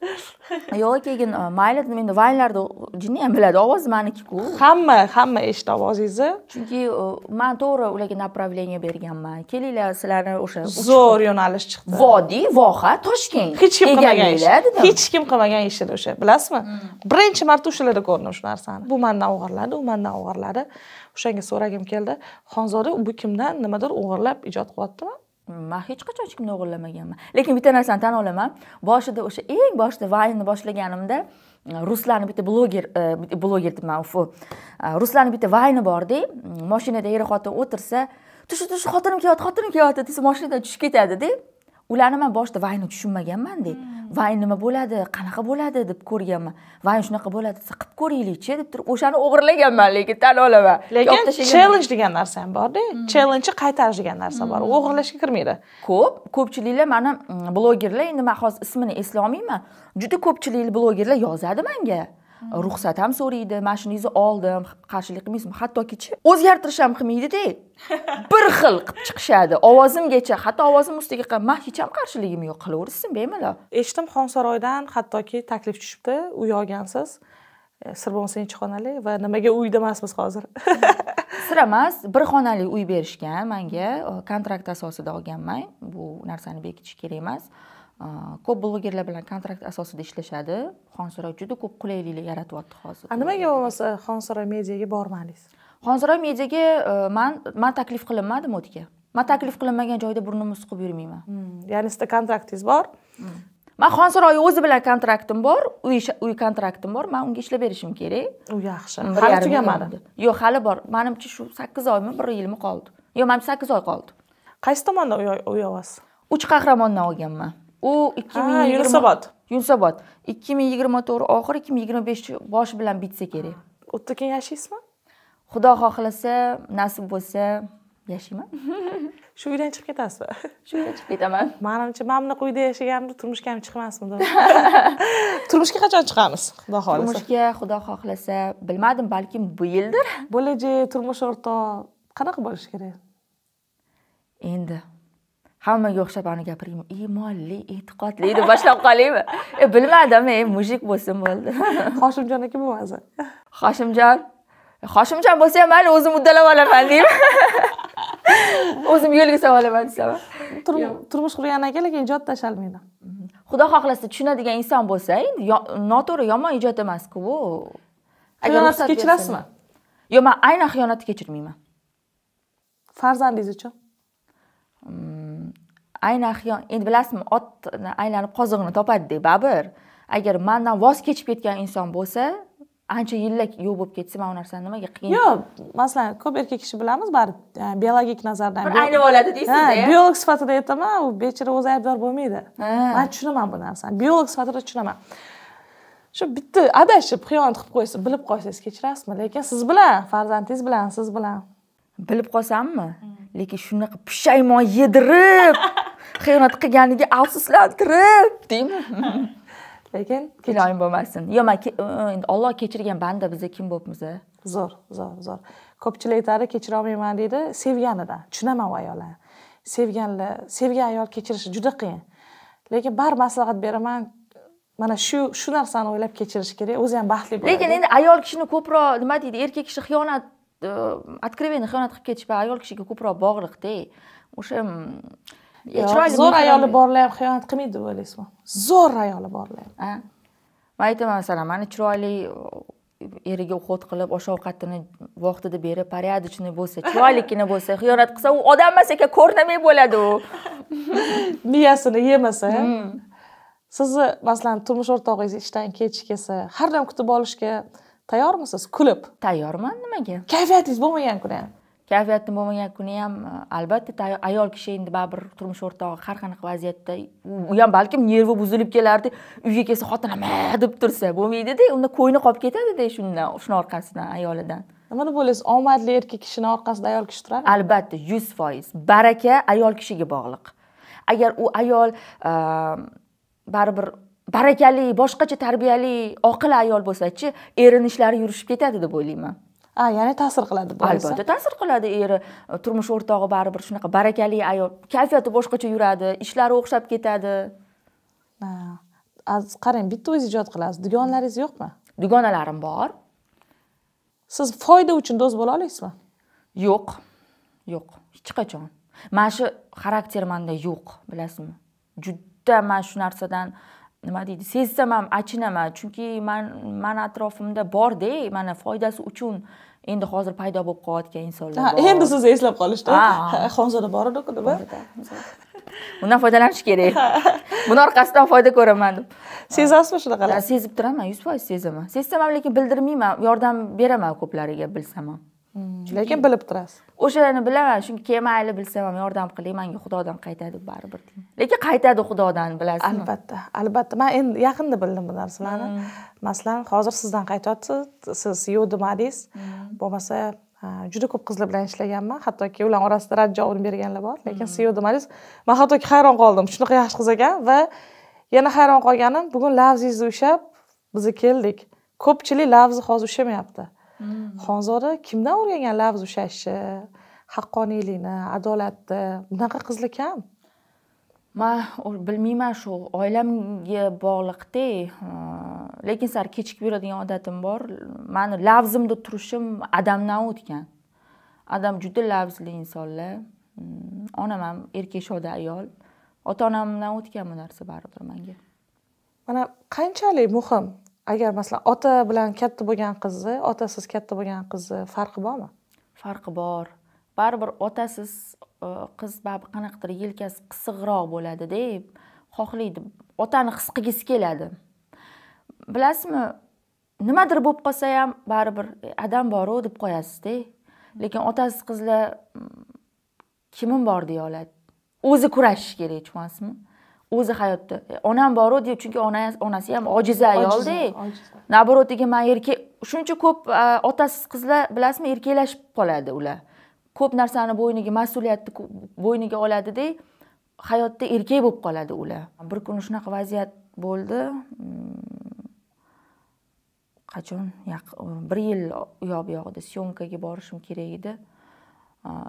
[laughs] yo'q keyin e, mayli endi endi jinni ham biladi ovoz manikiku hamma hamma eshitdi ovozingizni chunki e, man to'g'ri ularga направление berganman kelinglar sizlarni o'sha zo'r yo'nalish chiqdi vodiy voha toshkent hech kim qilmagan ish hech kim qilmagan edi o'sha bilasizmi mm. birinchi marta o'shalarda ko'rdim shu narsani bu mandan o'g'irladi u mandan o'g'irladi o'shanga so'ragim keldi xonzoda bu kimdan nimadir o'g'irlab ijod qilyaptimi man hech qachon hech kimni o'g'irlamaganman lekin bitta narsani tan olaman boshida o'sha eng boshida vaynni boshlaganimda e, ruslarni bitta bloger e, bloger deyman ufu e, ruslarni bitta vayni borda mashinada er xotin o'tirsa tush tush xotinim kelyapti xotinim kelyapti desa mashinadan tushib ketadida ularni man boshida tushunmaganman tushunmaganmanda vayn nima bo'ladi qanaqa bo'ladi deb ko'rganman vayn shunaqa bo'ladi desa qilib ko'ringlikchi deb turib o'shani o'g'irlaganman lekin tan olaman lekin challenge degan narsa ham borda hmm. chellenjni qaytarish degan narsa bor u hmm. o'g'irlashga kirmaydi ko'p ko'pchiliklar mana mm, blogerlar endi man hozir ismini eslolmayman juda ko'pchilik blogerlar yozadi manga Hm. ruxsat ham so'raydi mana shuningizni oldim qarshilik qilmaysizmi hattokichi o'zgartirish ham qilmaydida [laughs] bir xil qilib chiqishadi ovozimgacha hatto ovozimni ustiga man hech ham qarshiligim yo'q qilaversin bemalol eshitdim xonsaroydan hattoki taklif tushibdi uy olgansiz e, sir bo'lmasa nechi xonali va nimaga uyda emasmiz hozir [laughs] sir emas bir xonali uy berishgan manga e, kontrakt asosida olganman bu narsani bekitish kerak emas ko'p blogerlar bilan kontrakt asosida ishlashadi xonsaroy juda ko'p qulayliklar yaratyapti hozir nimaga bo'lmasa xonsaroy mediaga bormadingiz xonsaroy mediaga e, man man taklif qilinmadim u yerga man taklif qilinmagan joyda burnimni suqib yurmayman hmm, ya'ni sizda kontraktingiz bor hmm. man xonsaroyni o'zi bilan kontraktim bor uy uy kontraktim bor man unga ishlab berishim kerak u yaxshi hmm, hali tugamadi yo'q hali bor manimcha shu sakkiz oymi bir yilmi qoldi yo'q manimcha sakkiz oy qoldi qaysi tomondan uy olyapsiz uch qahramondan olganman u ikki ming yigirma yunusobod yunusobod ikki ming yigirma to'rt oxir ikki ming yigirma besh bilan bitsa kerak u yerda keyin yashaysizmi xudo xohlasa nasib bo'lsa yashayman [laughs] shu uydan chiqib ketasizmi shu uydan chiqib ketaman [laughs] manimcha men bunaqa uyda yashaganimda turmushga ham chiqmasmidim [laughs] turmushga qachon chiqamiz xudo xohlasa turmushga xudo xohlasa bilmadim balkim bu yildir bo'lajak turmush o'rtoq qanaqa bo'lishi kerak endi hammaga o'xshab ani gapiring iymonli e'tiqodli deb [laughs] boshlab qolaymi e bilmadim ey mujik bo'lsin bo'ldi [laughs] hoshimjon aka bo'lmasa [laughs] hoshimjon e, hoshimjon bo'lsa ham mayli o'zim uddalab olaman deymi o'zim yo'lga solib olaman desam turmush qurgan aka lekin ijod tashlalmaydi mm-hmm. xudo xohlasa tushunadigan inson bo'lsa endi noto'g'ri yomon ijod emasku bu xiyonatni kechirasizmi yo'q man aynan xiyonatni kechirmayman farzandingiz uchun mm. aynan endi bilasizmi ot aylanib qozig'ini topadi deb baribir agar mandan voz kechib ketgan inson bo'lsa ancha yillar yo'q bo'lib ketsa mana bu narsani nimaga qiyin yo'q masalan ko'p erkak kishi bilamiz baribir e, biologik nazardan bir aynib oladi deysizda biolog sifatida aytaman u bechora o'zi aybdor bo'lmaydi man tushunaman bu narsani biolog sifatida tushunaman shu bitta adashib xiyonat qilib qo'ysa bilib qolsangiz kechirasizmi lekin siz bilan farzandingiz bilan siz bilan bilib qolsammi hmm. lekin shunaqa pushaymon yedirib [laughs] xiyonat qilganiga afsuslantirib deyman [laughs] lekin kinoyim bo'lmasin yo'q man endi olloh kechirgan banda biza kim bo'libmiz zo'r zo'r zo'r ko'pchilik aytadi kechira olmayman deydi sevganidan tushunaman u ayollarni sevganlar sevgan ayol kechirishi juda qiyin lekin baribir maslahat beraman mana shu shu narsani o'ylab kechirish kerak o'zi ham baxtli bo'ladi lekin endi ayol kishini ko'proq nima deydi erkak kishi xiyonat откровенно xiyonat qilib ketish ayol kishiga ko'proq bog'liqda o'sha chiroyli zo'r ayoli borlar ham xiyonat qilmaydi deb o'ylaysizmi zo'r ayoli borlar ham man aytaman masalan mani chiroyli eriga уход qilib osh ovqatini vaqtida berib порядочный bo'lsa chiroylikgina bo'lsa xiyonat qilsa u odam emas ekan ko'rinamay bo'ladi u miyasini yemasa sizni masalan turmush o'rtog'ingiz ishdan kech kelsa har doim kutib olishga tayyormisiz kulib tayyorman nimaga kayfiyatingiz bo'lmagan kuni ham kayfiyatim bo'lmagan kuni ham e, albatta ayol kishi endi baribir turmush o'rtog'i har qanaqa vaziyatda u ham balkim nervi buzilib kelardi uyga kelsa xotinim ama deb tursa bo'lmaydida unda ko'ngli qolib ketadida shundan shuni orqasidan ayolidan nima deb o'ylaysiz omadli erkak kishini orqasida ayol kishi turadimi albatta yuz foiz baraka ayol kishiga bog'liq agar u ayol e, baribir barakali boshqacha tarbiyali oqil ayol bo'lsachi erini ishlari yurishib ketadi deb o'ylayman a ya'ni ta'sir qiladi albatta ta'sir qiladi eri turmush o'rtog'i baribir shunaqa barakali ayol kayfiyati boshqacha yuradi ishlari o'xshab ketadi qarang bitta o'zi ijod qilasiz dugonalaringiz yo'qmi dugonalarim bor siz foyda uchun do'st bo'la olasizmi yo'q yo'q hech qachon mana shu xarakter manda yo'q bilasizmi juda man shu narsadan nima deydi sezsam ham achinaman chunki man mani atrofimda borda mana foydasi uchun endi hozir paydo bo'lib qolayotgan insonlar ha endi sizni eslab qolishdi xonzoda bor edi deb undan foydalanish kerak buni orqasidan foyda ko'raman deb sezasizmi shunaqalar sezib turaman yuz foiz sezaman sezsam ham lekin bildirmayman yordam beraman ko'plariga bilsam ham lekin bilib turasiz o'shani bilaman chunki mayli bilsam ham yordam qiling manga xudodan qaytadi baribir lekin qaytadi xudodan bilasizmi albatta albatta man endi yaqinda bildim bu narsalarni hmm. masalan hozir sizdan qaytyapti siz yo'dimadingiz hmm. bo'lmasa juda ko'p qizlar bilan ishlaganman hattoki ular orasida rad javobini berganlar bor lekin hmm. siz yo'dimadingiz man hattoki hayron qoldim shunaqa yaxshi qiz ekan va yana hayron qolganim bugun lavzingizni ushlab biza keldik ko'pchilik lavzi hozir ushlamayapti Hmm. xonzoda kimdan o'rgangan lafz ushlashni haqqoniylikni adolatni bunaqa qizlar kam man bilmayman shu oilamga bog'liqda lekin sal kechikib yuradigan odatim bor mani lafzimda turishim adamdan o'tgan adam juda lafzli insonlar hmm, onam ham erkak shoda ayol ota onamdan o'tgan bu narsa baribir manga mana qanchalik muhim agar masalan ota bilan katta bo'lgan qizni otasiz katta bo'lgan qizni farqi bormi farqi bor baribir otasiz e, qiz baribir qanaqadir yelkasi qisiqroq bo'ladida xohlaydi otani his qilgisi keladi bilasizmi nimadir bo'lib qolsa ham baribir e, adam boru deb qo'yasizda lekin otasiz qizlar kimim bor deya oladi o'zi kurashishi kerak tushunyapsizmi o'zi hayotda onam boru deb chunki onasi ham ojiza ayolda наоборотiga man erkak shuncha ko'p otasiz qizlar bilasizmi erkaklashib qoladi ular ko'p narsani bo'yniga mas'uliyatni bo'yniga oladida hayotda erkak bo'lib qoladi ular bir kuni shunaqa vaziyat bo'ldi hmm. qachon bir yil u yoq bu yog'ida syomkaga borishim kerak edi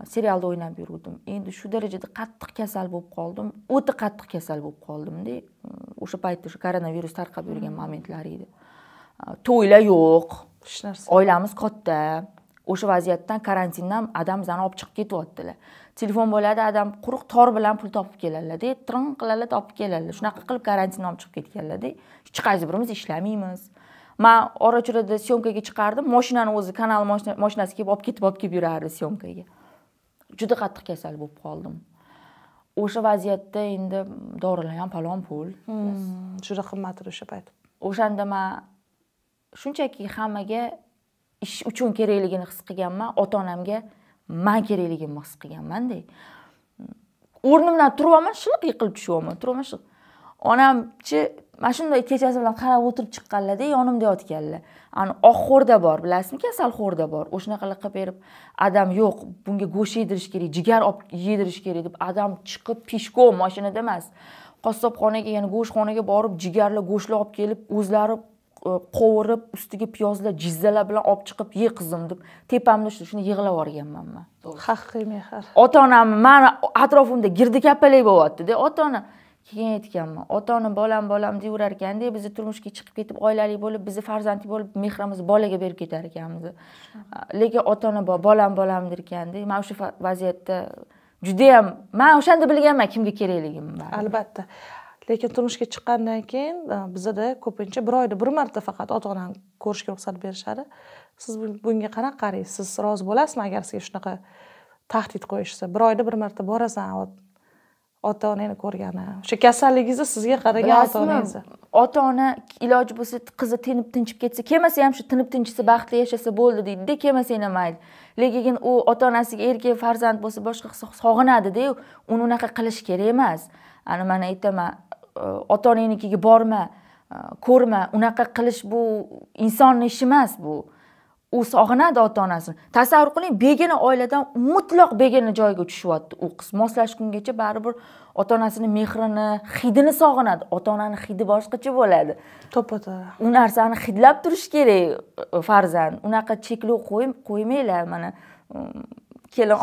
serialda o'ynab yurgandim endi shu darajada qattiq kasal bo'lib qoldim o'ta qattiq kasal bo'lib qoldimda o'sha paytda o'sha koronavirus tarqab yurgan hmm. momentlar edi to'ylar yo'q hech narsa oilamiz katta o'sha vaziyatdan karantindan adam bizani olib chiqib ketyaptilar telefon bo'ladi adam quruq tor bilan pul topib keladilarda trin qiladilar topib keladilar shunaqa qilib karantindan olib chiqib ketganlarda hech qaysi birimiz ishlamaymiz man ora chirada syomkaga chiqardim moshinani o'zi kanal moshinasi kelib olib ketib olib kelib yurardi syomkaga juda qattiq kasal bo'lib qoldim o'sha vaziyatda endi dorilar ham palon pul hmm, juda qimmat edi o'sha payt o'shanda man shunchaki hammaga ish uchun kerakligini his qilganman ota onamga man kerakligimni his qilganmanda o'rnimdan turibman olaman shilq yiqilib tushyapman turibman olaman shilq onamchi mana shunday kechasi bilan qarab o'tirib chiqqanlarda yonimda yotganlar ani oq xo'rda bor bilasizmi kasal xo'rda bor o'shanaqalar qilib berib adam yo'q bunga go'sht yedirish kerak jigar olib yedirish kerak deb adam chiqib peshkom mashinada emas qassobxonaga ya'ni go'shtxonaga borib jigarlar go'shtlar olib kelib o'zlari e, qovurib ustiga piyozlar jizzalar bilan olib chiqib ye qizim deb tepamda shuni yig'lab yuborganman man haqiqiy mehr ota onam mani atrofimda girdi kapalak bo'lyaptida ota onam keyin aytganman ota ona bolam bolam deyaverar ekanda bizni turmushga chiqib ketib oilali bo'lib bizni farzandli bo'lib mehrimizni bolaga berib ketar ekanmiz lekin ota ona bolam bolam derkanda mana shu vaziyatda judayam man o'shanda bilganman kimga kerakligimni albatta lekin turmushga chiqqandan keyin bizada ko'pincha bir oyda bir marta faqat ota onani ko'rishga ruxsat berishadi siz bunga qanaqa qaraysiz siz rozi bo'lasizmi agar sizga shunaqa tahdid qo'yishsa bir oyda bir marta borasan ota onani ko'rgani o'sha kasalligingizni sizga qaragan ota onangizni ota ona iloji bo'lsa qizi tinib tinchib ketsa kelmasa ham shu tinib tinchisa baxtli yashasa bo'ldi deydida kelmasa ham mayli lekin u ota onasiga erkak farzand bo'lsa boshqa sog'inadida uni unaqa qilish kerak emas ana mana aytaman e, ota onangnikiga borma e, ko'rma unaqa qilish bu insonni ishi emas bu u sog'inadi ota onasini tasavvur qiling begona oiladan mutloq begona joyga tushyapti u qiz moslashgungacha baribir ota onasini mehrini hidini sog'inadi ota onani hidi boshqacha bo'ladi to'ppa u narsani hidlab turish kerak e, farzand unaqa cheklov qo'ymanglar mana mm, kelin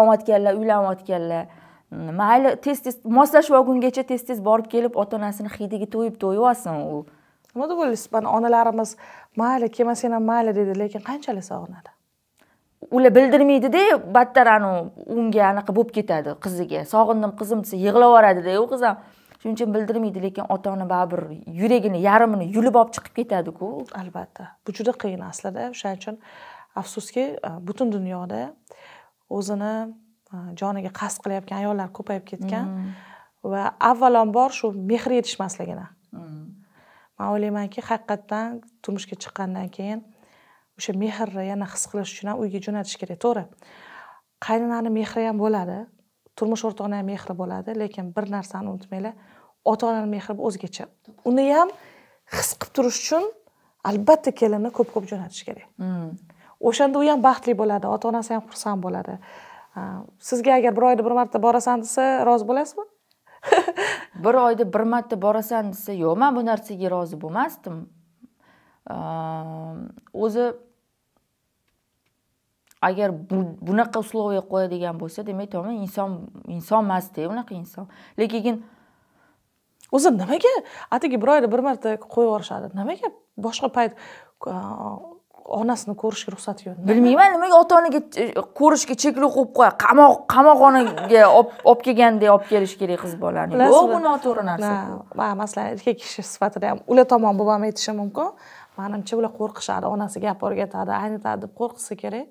omad kelin olayotganlar mm, mayli tez tez moslashib olgungacha tez tez borib kelib ota onasini hidiga to'yib to'yib olsin u nima deb o'ylaysiz mana onalarimiz mayli kelmasang ham mayli dedi lekin qanchalik sog'inadi ular bildirmaydida battar anavi unga anaqa bo'lib ketadi qiziga sog'indim qizim desa yig'lab yuboradida u qiz ham shuning uchun bildirmaydi lekin ota ona baribir yuragini yarmini yulib olib chiqib ketadiku albatta bu juda qiyin aslida o'shaning uchun afsuski e, butun dunyoda o'zini e, joniga qasd qilayotgan ayollar ko'payib ketgan mm. va avvalambor shu mehr yetishmasligini mm. man o'ylaymanki haqiqatdan turmushga chiqqandan keyin o'sha mehrni yana his qilish uchun ham uyga jo'natish kerak to'g'ri qaynonani mehri ham bo'ladi turmush o'rtog'ini ham mehri bo'ladi lekin bir narsani unutmanglar ota onani mehri o'zgacha uni ham his qilib turish uchun albatta kelinni ko'p ko'p jo'natish kerak hmm. o'shanda u ham baxtli bo'ladi ota onasi ham xursand bo'ladi sizga agar bir oyda bir marta borasan desa rozi bo'lasizmi [laughs] bir oyda bir marta borasan desa yo'q man bu narsaga rozi bo'lmasdim ehm, o'zi agar bunaqa условия qo'yadigan bo'lsa demak to'g'rimi inson inson emasda unaqa inson lekin o'zi nimaga atigi bir oyda bir marta qo'yib yuborishadi nimaga boshqa payt onasini ko'rishga ruxsat yo'q bilmayman nimaga ota onaga e, ko'rishga cheklov qo'yib qo'yadi qamoq qamoqxonaga [laughs] olib kelganday olib kelish kerak qiz bolani bu bu noto'g'ri narsa masalan erkak kishi sifatida ham ular tomon ham aytishi mumkin manimcha ular qo'rqishadi onasi gap o'rgatadi aynitadi deb qo'rqisa kerak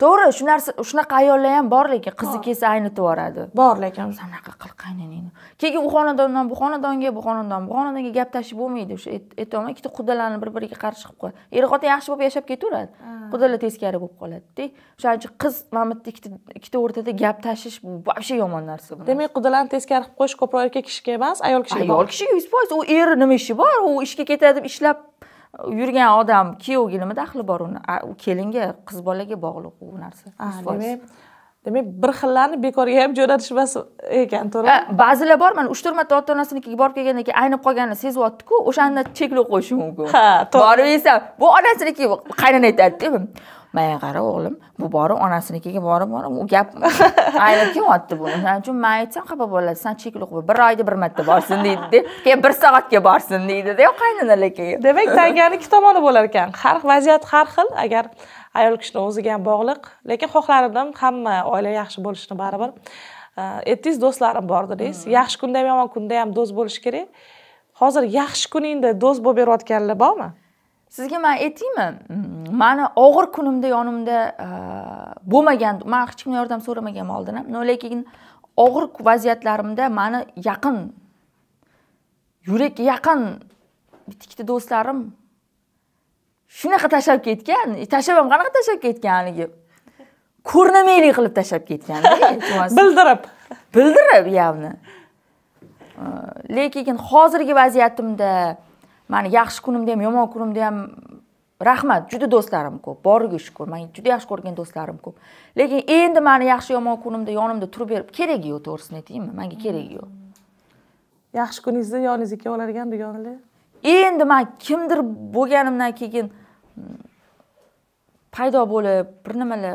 to'g'ri shu narsa shunaqa ayollar ham bor lekin qizi kelsa aynitib yuboradi bor lekin anaqa qil qaynonangni keyin u xonadondan bu xonadonga bu xonadondan bu xonadonga gap tashib bo'lmaydi o'sha aytyapman ikkita qudalarni bir biriga qarshi qilib qo'yadi er xotin yaxshi bo'lib yashab ketaveradi qudalar teskari bo'lib qoladida o'shaning uchun qiz mana bu yerda ikkita o'rtada gap tashish bu вообще yomon narsa bu demak qudalarni teskari qilib qo'yish ko'proq erkak kishiga emas ayol kishiga ayol kishiga yuz foiz u eri nima ishi bor u ishga ketadi ishlab yurgan odam kuyovga nima daxli bor uni u kelinga qiz bolaga bog'liq u narsa demak demak bir xillarni bekorga ham jo'natishmas ekan to'g'rimi ba'zilar bor mana uch to'rt marta ota onasinikiga borib kelgandan keyin aynib qolganini sezyaptiku o'shanda cheklov qo'yishi mumkin ha to'g'ri borib yesa bu onasiniki qaynona aytadida manga qara o'g'lim bu borib onasinikiga borib borib u gap [laughs] aylab kelyapti buni shuning uchun man aytsam xafa bo'ladi san chekli qo'y bir oyda bir marta borsin deydida keyin bir soatga borsin deydida qaynonalakaga demak tangani ikki tomoni bo'lar ekan har vaziyat har xil agar ayol kishini o'ziga ham bog'liq lekin xohlardim hamma oila yaxshi bo'lishini baribir aytdingiz e, do'stlarim bor dedingiz hmm. yaxshi kunda ham yomon kunda ham do'st bo'lish kerak hozir yaxshi kuningda do'st bo'lib berayotganlar bormi sizga man aytaymi mm, mani og'ir kunimda yonimda uh, bo'lmagan man hech kimdan yordam so'ramaganman oldin ham lekin og'ir vaziyatlarimda mani yaqin yurakka yaqin bitta ikkita do'stlarim shunaqa tashlab ketgan e, tashlab ham qanaqa tashlab ketgan haligi ko'rinamaylik qilib tashlab ketgan [laughs] bildirib bildirib ya'ni uh, lekin hozirgi vaziyatimda mani yaxshi kunimda ham yomon kunimda ham rahmat juda do'stlarim ko'p boriga shukur man juda yaxshi ko'rgan do'stlarim ko'p lekin endi mani yaxshi yomon kunimda yonimda turib berib keragi yo'q to'g'risini aytaymi manga keragi yo'q yaxshi kuningizda yoningizga kelavergan dugonalar endi man kimdir bo'lganimdan keyin paydo bo'lib bir nimalar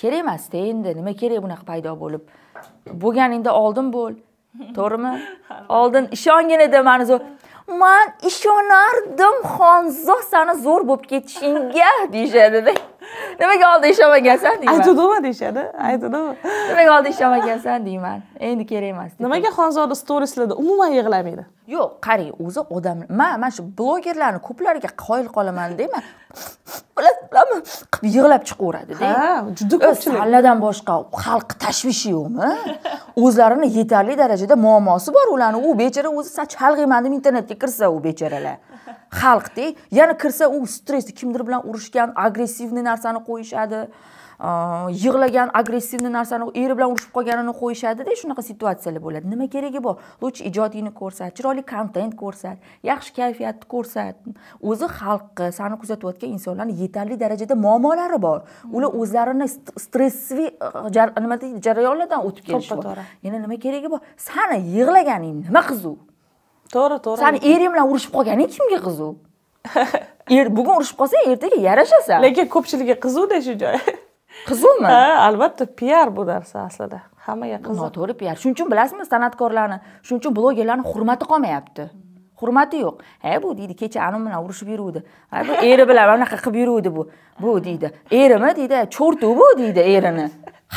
kerak emasda endi nima kerak bunaqa paydo bo'lib bo'lganingda oldin bo'l to'g'rimi [laughs] oldin ishongin edi mani zo'r من اشانردم خانزه سنه زور ببکه که چینگه دیجه nimaga oldin ishlamagansan deyman aytuvdimi deyishadi aytuvdimi nimaga oldin ishlamagansan deyman endi kerak emas nimaga xonzoda storislarda umuman yig'lamaydi yo'q qarang o'zi odam man mana shu blogerlarni ko'plariga qoyil qolaman deyman bilasizlarmi qilib yig'lab chiqaveradida ha juda ko'pchilik salladan boshqa xalqni tashvishi yo'qmi o'zlarini yetarli darajada muammosi bor ularni u bechora o'zi chalg'iyman deb internetga kirsa u bechoralar xalqda yana kirsa u stressda kimdir bilan urushgan agressivniy narsani qo'yishadi yig'lagan agressivni narsani eri bilan urushib qolganini qo'yishadida shunaqa situatsiyalar bo'ladi nima keragi bor лучше ijodingni ko'rsat chiroyli kontent ko'rsat yaxshi kayfiyatni ko'rsat o'zi xalqqa sani kuzatayotgan insonlarni yetarli darajada muammolari bor ular o'zlarini stressli nima deydi jarayonlardan o'tib kelishyapti yana nima keragi bor sani yig'laganing nima qiziq to'g'ri to'g'ri sani ering bilan urushib qolganing kimga qiziq [laughs] er bugun urushib qolsang ertaga yarashasan lekin ko'pchilikka qiziqda shu joy [laughs] qiziqmi ha albatta piar bu narsa aslida hammaga qiziq noto'g'ri piar shuning uchun bilasizmi san'atkorlarni shuning uchun blogerlarni hurmati qolmayapti hurmati yo'q ha bu deydi kecha anavi bilan urushib yuruvdi ha bu eri bilan bunaqa qilib yuruvdi bu bu deydi erimi deydi cho'rtu bu deydi erini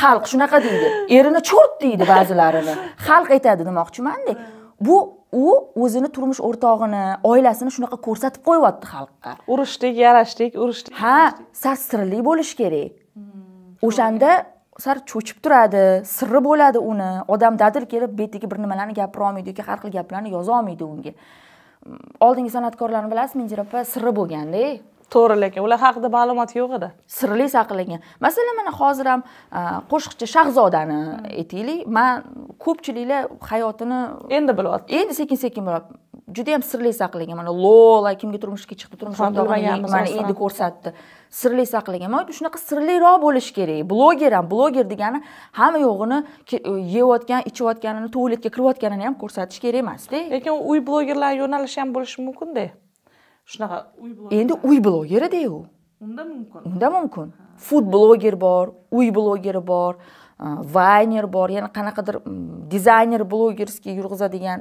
xalq shunaqa deydi erini cho'rt deydi ba'zilarini xalq aytadi demoqchimanda bu u o'zini turmush o'rtog'ini oilasini shunaqa ko'rsatib qo'yyapti xalqqa urishdik yarashdik urishdik ha sal sirli bo'lishi kerak hmm, o'shanda sal cho'chib turadi sirri bo'ladi uni odam dadil kelib betiga bir nimalarni gapira olmaydi yoki har xil gaplarni yoza olmaydi unga oldingi san'atkorlarni bilasizmi indira opa sirri bo'lganda to'g'ri lekin ular haqida ma'lumot yo'q edi sirli saqlangan masalan mana hozir ham e, qo'shiqchi shahzodani hmm. aytaylik man ko'pchiliklar hayotini endi bilyapti endi sekin sekin bilyapti juda yam sirli saqlagan mana lola kimga turmushga chiqdi turmush mana endi ko'rsatdi sirli saqlagan man shunaqa sirliroq bo'lishi kerak bloger ham bloger degani hamma yo'g'ini e, yeyotgan ichayotganini tualetga kirayotganini ham ko'rsatish kerak emasda lekin uy blogerlari yo'nalishi ham bo'lishi mumkinda shunaqa endi uy blogeridayu unda mumkin unda mumkin food bloger bor uy blogeri bor vayner bor yana qanaqadir dizayner blogerskiy yurg'izadigan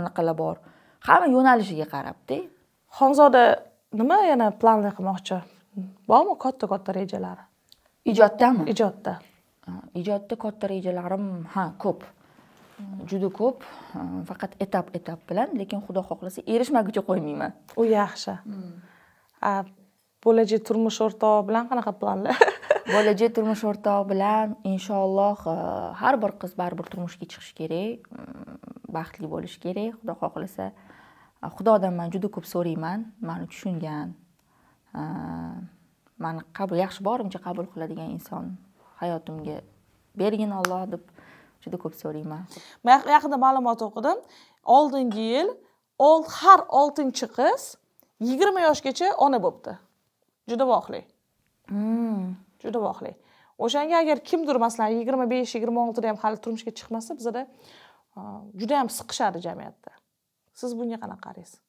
anaqalar bor hamma yo'nalishiga qarabda xonzoda nima yana planlar qilmoqchi bormi katta katta rejalari ijoddami ijodda ijodda katta rejalarim ha ko'p juda ko'p e, faqat etap etap bilan lekin xudo xohlasa erishmaguncha qo'ymayman u yaxshi bo'lajak turmush o'rtog'i bilan qanaqa planlar [laughs] bo'lajak turmush o'rtog'i bilan inshaalloh e, har bir qiz baribir turmushga chiqishi kerak mm, baxtli bo'lishi kerak xudo xohlasa e, xudodan man juda ko'p so'rayman mani tushungan mani qabul yaxshi borimcha qabul qiladigan inson hayotimga bergin olloh deb juda ko'p so'rayman man yaqinda ma'lumot o'qidim oldingi yil har oltinchi qiz yigirma yoshgacha ona bo'libdi juda voqli hmm. juda voqli o'shanga agar kimdir masalan yigirma besh yigirma oltida ham hali turmushga chiqmasa bizada juda yam siqishadi jamiyatda siz bunga qanaqa qaraysiz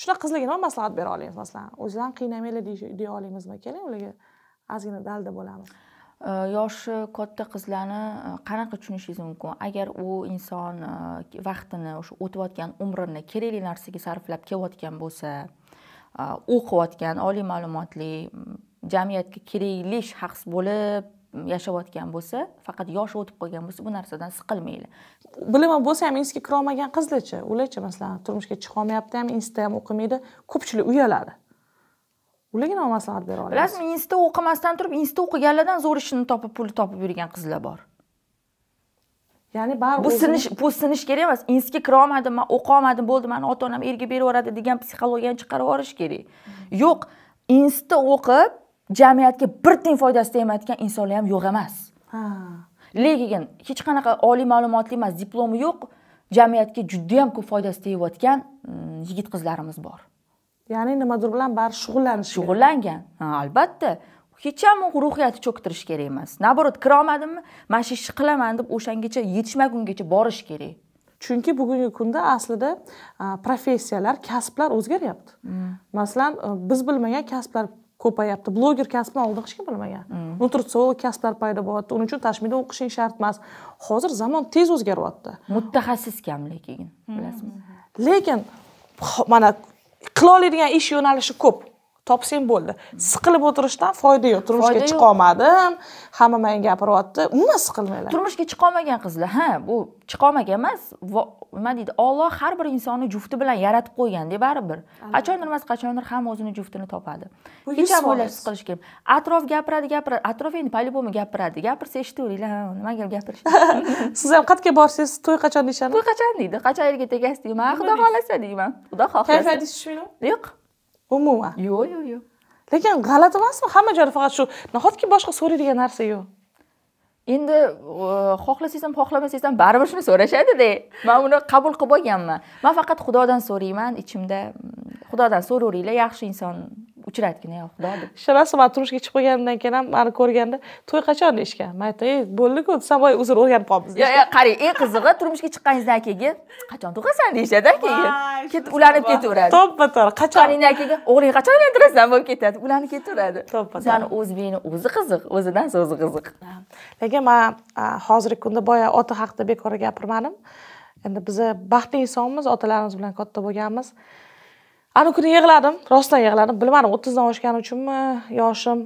shunaqa qizlarga nima maslahat bera olamiz masalan o'zlarini qiynamanglar deya olamizmi keling ularga ozgina dalda bo'lamiz Э, yoshi katta qizlarni э, qanaqa tushunishingiz mumkin agar u inson э, vaqtini o'sha o'tayotgan umrini kerakli narsaga sarflab kelayotgan bo'lsa e, o'qiyotgan oliy ma'lumotli jamiyatga kerakli shaxs bo'lib yashayotgan bo'lsa faqat yoshi o'tib qolgan bo'lsa bu narsadan siqilmaydi bilimi bo'lsa ham institutga kirolmagan qizlarchi ularchi masalan turmushga chiqolmayapti ham institutda ham o'qimaydi ko'pchilik uyaladi ularga maslahat bera olasiz bilasizmi insta o'qimasdan turib insta o'qiganlardan zo'r ishini topib pul topib yurgan qizlar bor ya'ni baribir bu sinish bu sinish kerak emas institutga kira olmadim man olmadim bo'ldi mani ota onam erga berib yuboradi degan psixologiyani chiqarib yuborish kerak yo'q institutda o'qib jamiyatga bir tiyin foydasi tegmayotgan insonlar ham yo'q emas lekin hech qanaqa oliy ma'lumotli emas diplomi yo'q jamiyatga juda ko'p foydasi tegayotgan mm, yigit qizlarimiz bor ya'ni nimadir bilan bar shug'ullanish shug'ullangan ha albatta hech ham ruhiyati cho'ktirish kerak emas наоборот kira olmadimmi mana shu ishni qilaman deb o'shangacha yetishmagungacha borish kerak chunki bugungi kunda aslida professiyalar kasblar o'zgaryapti mm. masalan e, biz bilmagan kasblar ko'payapti bloger kasbini oldin hech kim bilmagan nutritsiolog mm. kasblar paydo bo'lyapti uning uchun tashmida o'qishing shart emas hozir zamon tez o'zgaryapti mutaxassis kamligi mm. bilasizmi lekin mana Klolidinha ishiu na kop. topsang bo'ldi siqilib o'tirishdan foyda yo'q turmushga chiqolmadim hamma menga gapiryapti umuman siqilmanglar turmushga chiqolmagan qizlar ha bu chiqolmagan emas nima deydi olloh har bir insonni jufti bilan yaratib qo'yganda baribir qachondir emas qachondir hamma o'zini juftini topadi hech ham o'ylab siqilish kerak atrof gapiradi gapiradi atrof endi по любому gapiradi gapirsa eshitaveringlar nimaga gapirish [laughs] siz ham qayerga borsangiz to'y qachon deyishadi to'y qachon deydi qachon erga tegasiz deyman xudo xohlasa deyman xudo xohlasa kayfiyatingiz tushmaydi yo'q umuman yo'q yo'q yo'q lekin g'alati emasmi hamma joyda faqat shu nahotki boshqa so'raydigan narsa yo'q endi e, xohlasangiz ham xohlamasangiz ham baribir shuni so'rashadida man buni qabul qilib olganman man faqat xudodan so'rayman ichimda mm, xudodan so'raveringlar yaxshi inson uchratgina yo'q bordi deb sharasi man turmushga chiqib qo'yganimdan keyin ham mani ko'rganda to'y qachon deyishgan man aytdim ey bo'ldiku desam voy uzr o'rganib qolibmiz yo'q qarang eng qizig'i turmushga chiqqaningizdan keyin qachon tug'asan deyishadi keyin ketib ulanib ketaveradi to'ppa to'g'ri qachon keyin o'g'ling qachon uylantirasan bo'lib ketadi ulanib ketaveradi to'ppa to'g'ri o'zbekni o'zi qiziq o'zidan so'zi qiziq lekin man hozirgi kunda boya ota haqida bekor gapirmadim endi biza baxtli insonmiz otalarimiz bilan katta bo'lganmiz ana kuni yig'ladim rostdan yig'ladim bilmadim o'ttizdan oshgani uchunmi yoshim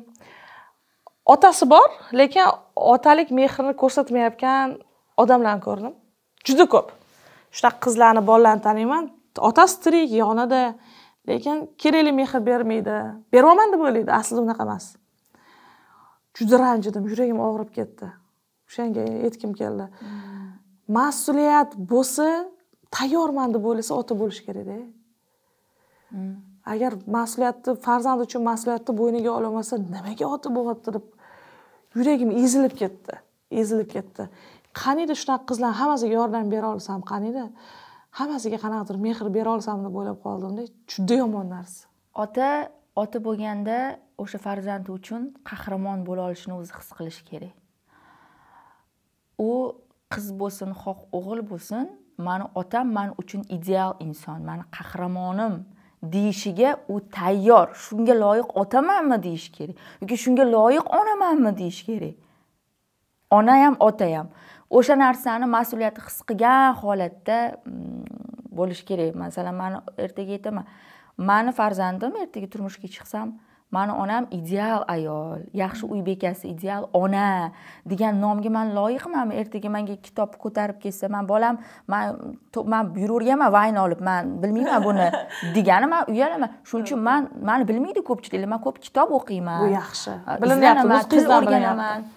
otasi bor lekin otalik mehrini ko'rsatmayotgan odamlarni ko'rdim juda ko'p shunaqa qizlarni bolalarni taniyman otasi tirik yonida lekin kerakli mehr bermaydi berolman deb o'ylaydi aslida unaqa emas juda ranjidim yuragim og'rib ketdi o'shanga yetgim keldi hmm. mas'uliyat bo'lsa tayyorman deb o'ylasa ota bo'lish kerakda agar mas'uliyatni farzand uchun mas'uliyatni bo'yniga ololmasa nimaga ota bo'lyapti deb yuragim ezilib ketdi ezilib ketdi qaniydi shunaqa qizlarni hammasiga yordam bera olsam qaniydi hammasiga qanaqadir mehr bera olsam deb o'ylab qoldimda juda yomon narsa ota ota bo'lganda o'sha farzandi uchun qahramon bo'la olishini o'zi his qilishi kerak u qiz bo'lsin xoh o'g'il bo'lsin mani otam man uchun ideal inson mani qahramonim deyishiga u tayyor shunga loyiq otamanmi deyish kerak yoki shunga loyiq onamanmi deyish kerak ona ham ota ham o'sha narsani mas'uliyatni his qilgan holatda mm, bo'lishi kerak masalan mani ertaga aytaman mani farzandim ertaga turmushga chiqsam mani onam ideal ayol yaxshi uy bekasi ideal ona degan nomga man loyiqmanmi ertaga manga kitob ko'tarib kelsa man bolam man man yuraverganman vayn olib man bilmayman buni [laughs] degani man uyalaman shuning uchun man mani bilmaydi ko'pchiliklar man ko'p kitob o'qiyman bu yaxshi bilinyapti o'z o'rganaman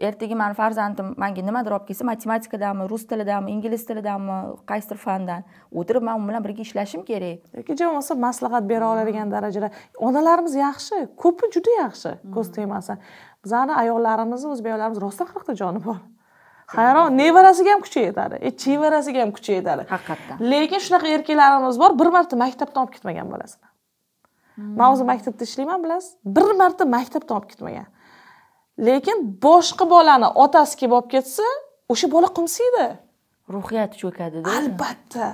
ertaga mani farzandim manga nimadir olib kelsa matematikadanmi rus tilidanmi ingliz tilidanmi qaysidir fandan o'tirib man u bilan birga ishlashim kerak yoki ja bo'lmasa maslahat bera oladigan darajada onalarimiz yaxshi ko'pi juda yaxshi ko'z hmm. tegmasin bizani ayollarimizni o'zbek ayollarimiz rosa haqda joni bor hayron nevarasiga ham kuchi yetadi e, chevarasiga ham kuchi yetadi haqiqatdan lekin shunaqa erkaklarimiz bor bir marta maktabdan olib ketmagan bolasini hmm. man o'zim maktabda ishlayman bilasiz bir marta maktabdan olib ketmagan lekin boshqa bolani otasi kelib olib ketsa o'sha bola qumsiydi ruhiyati cho'kadida albatta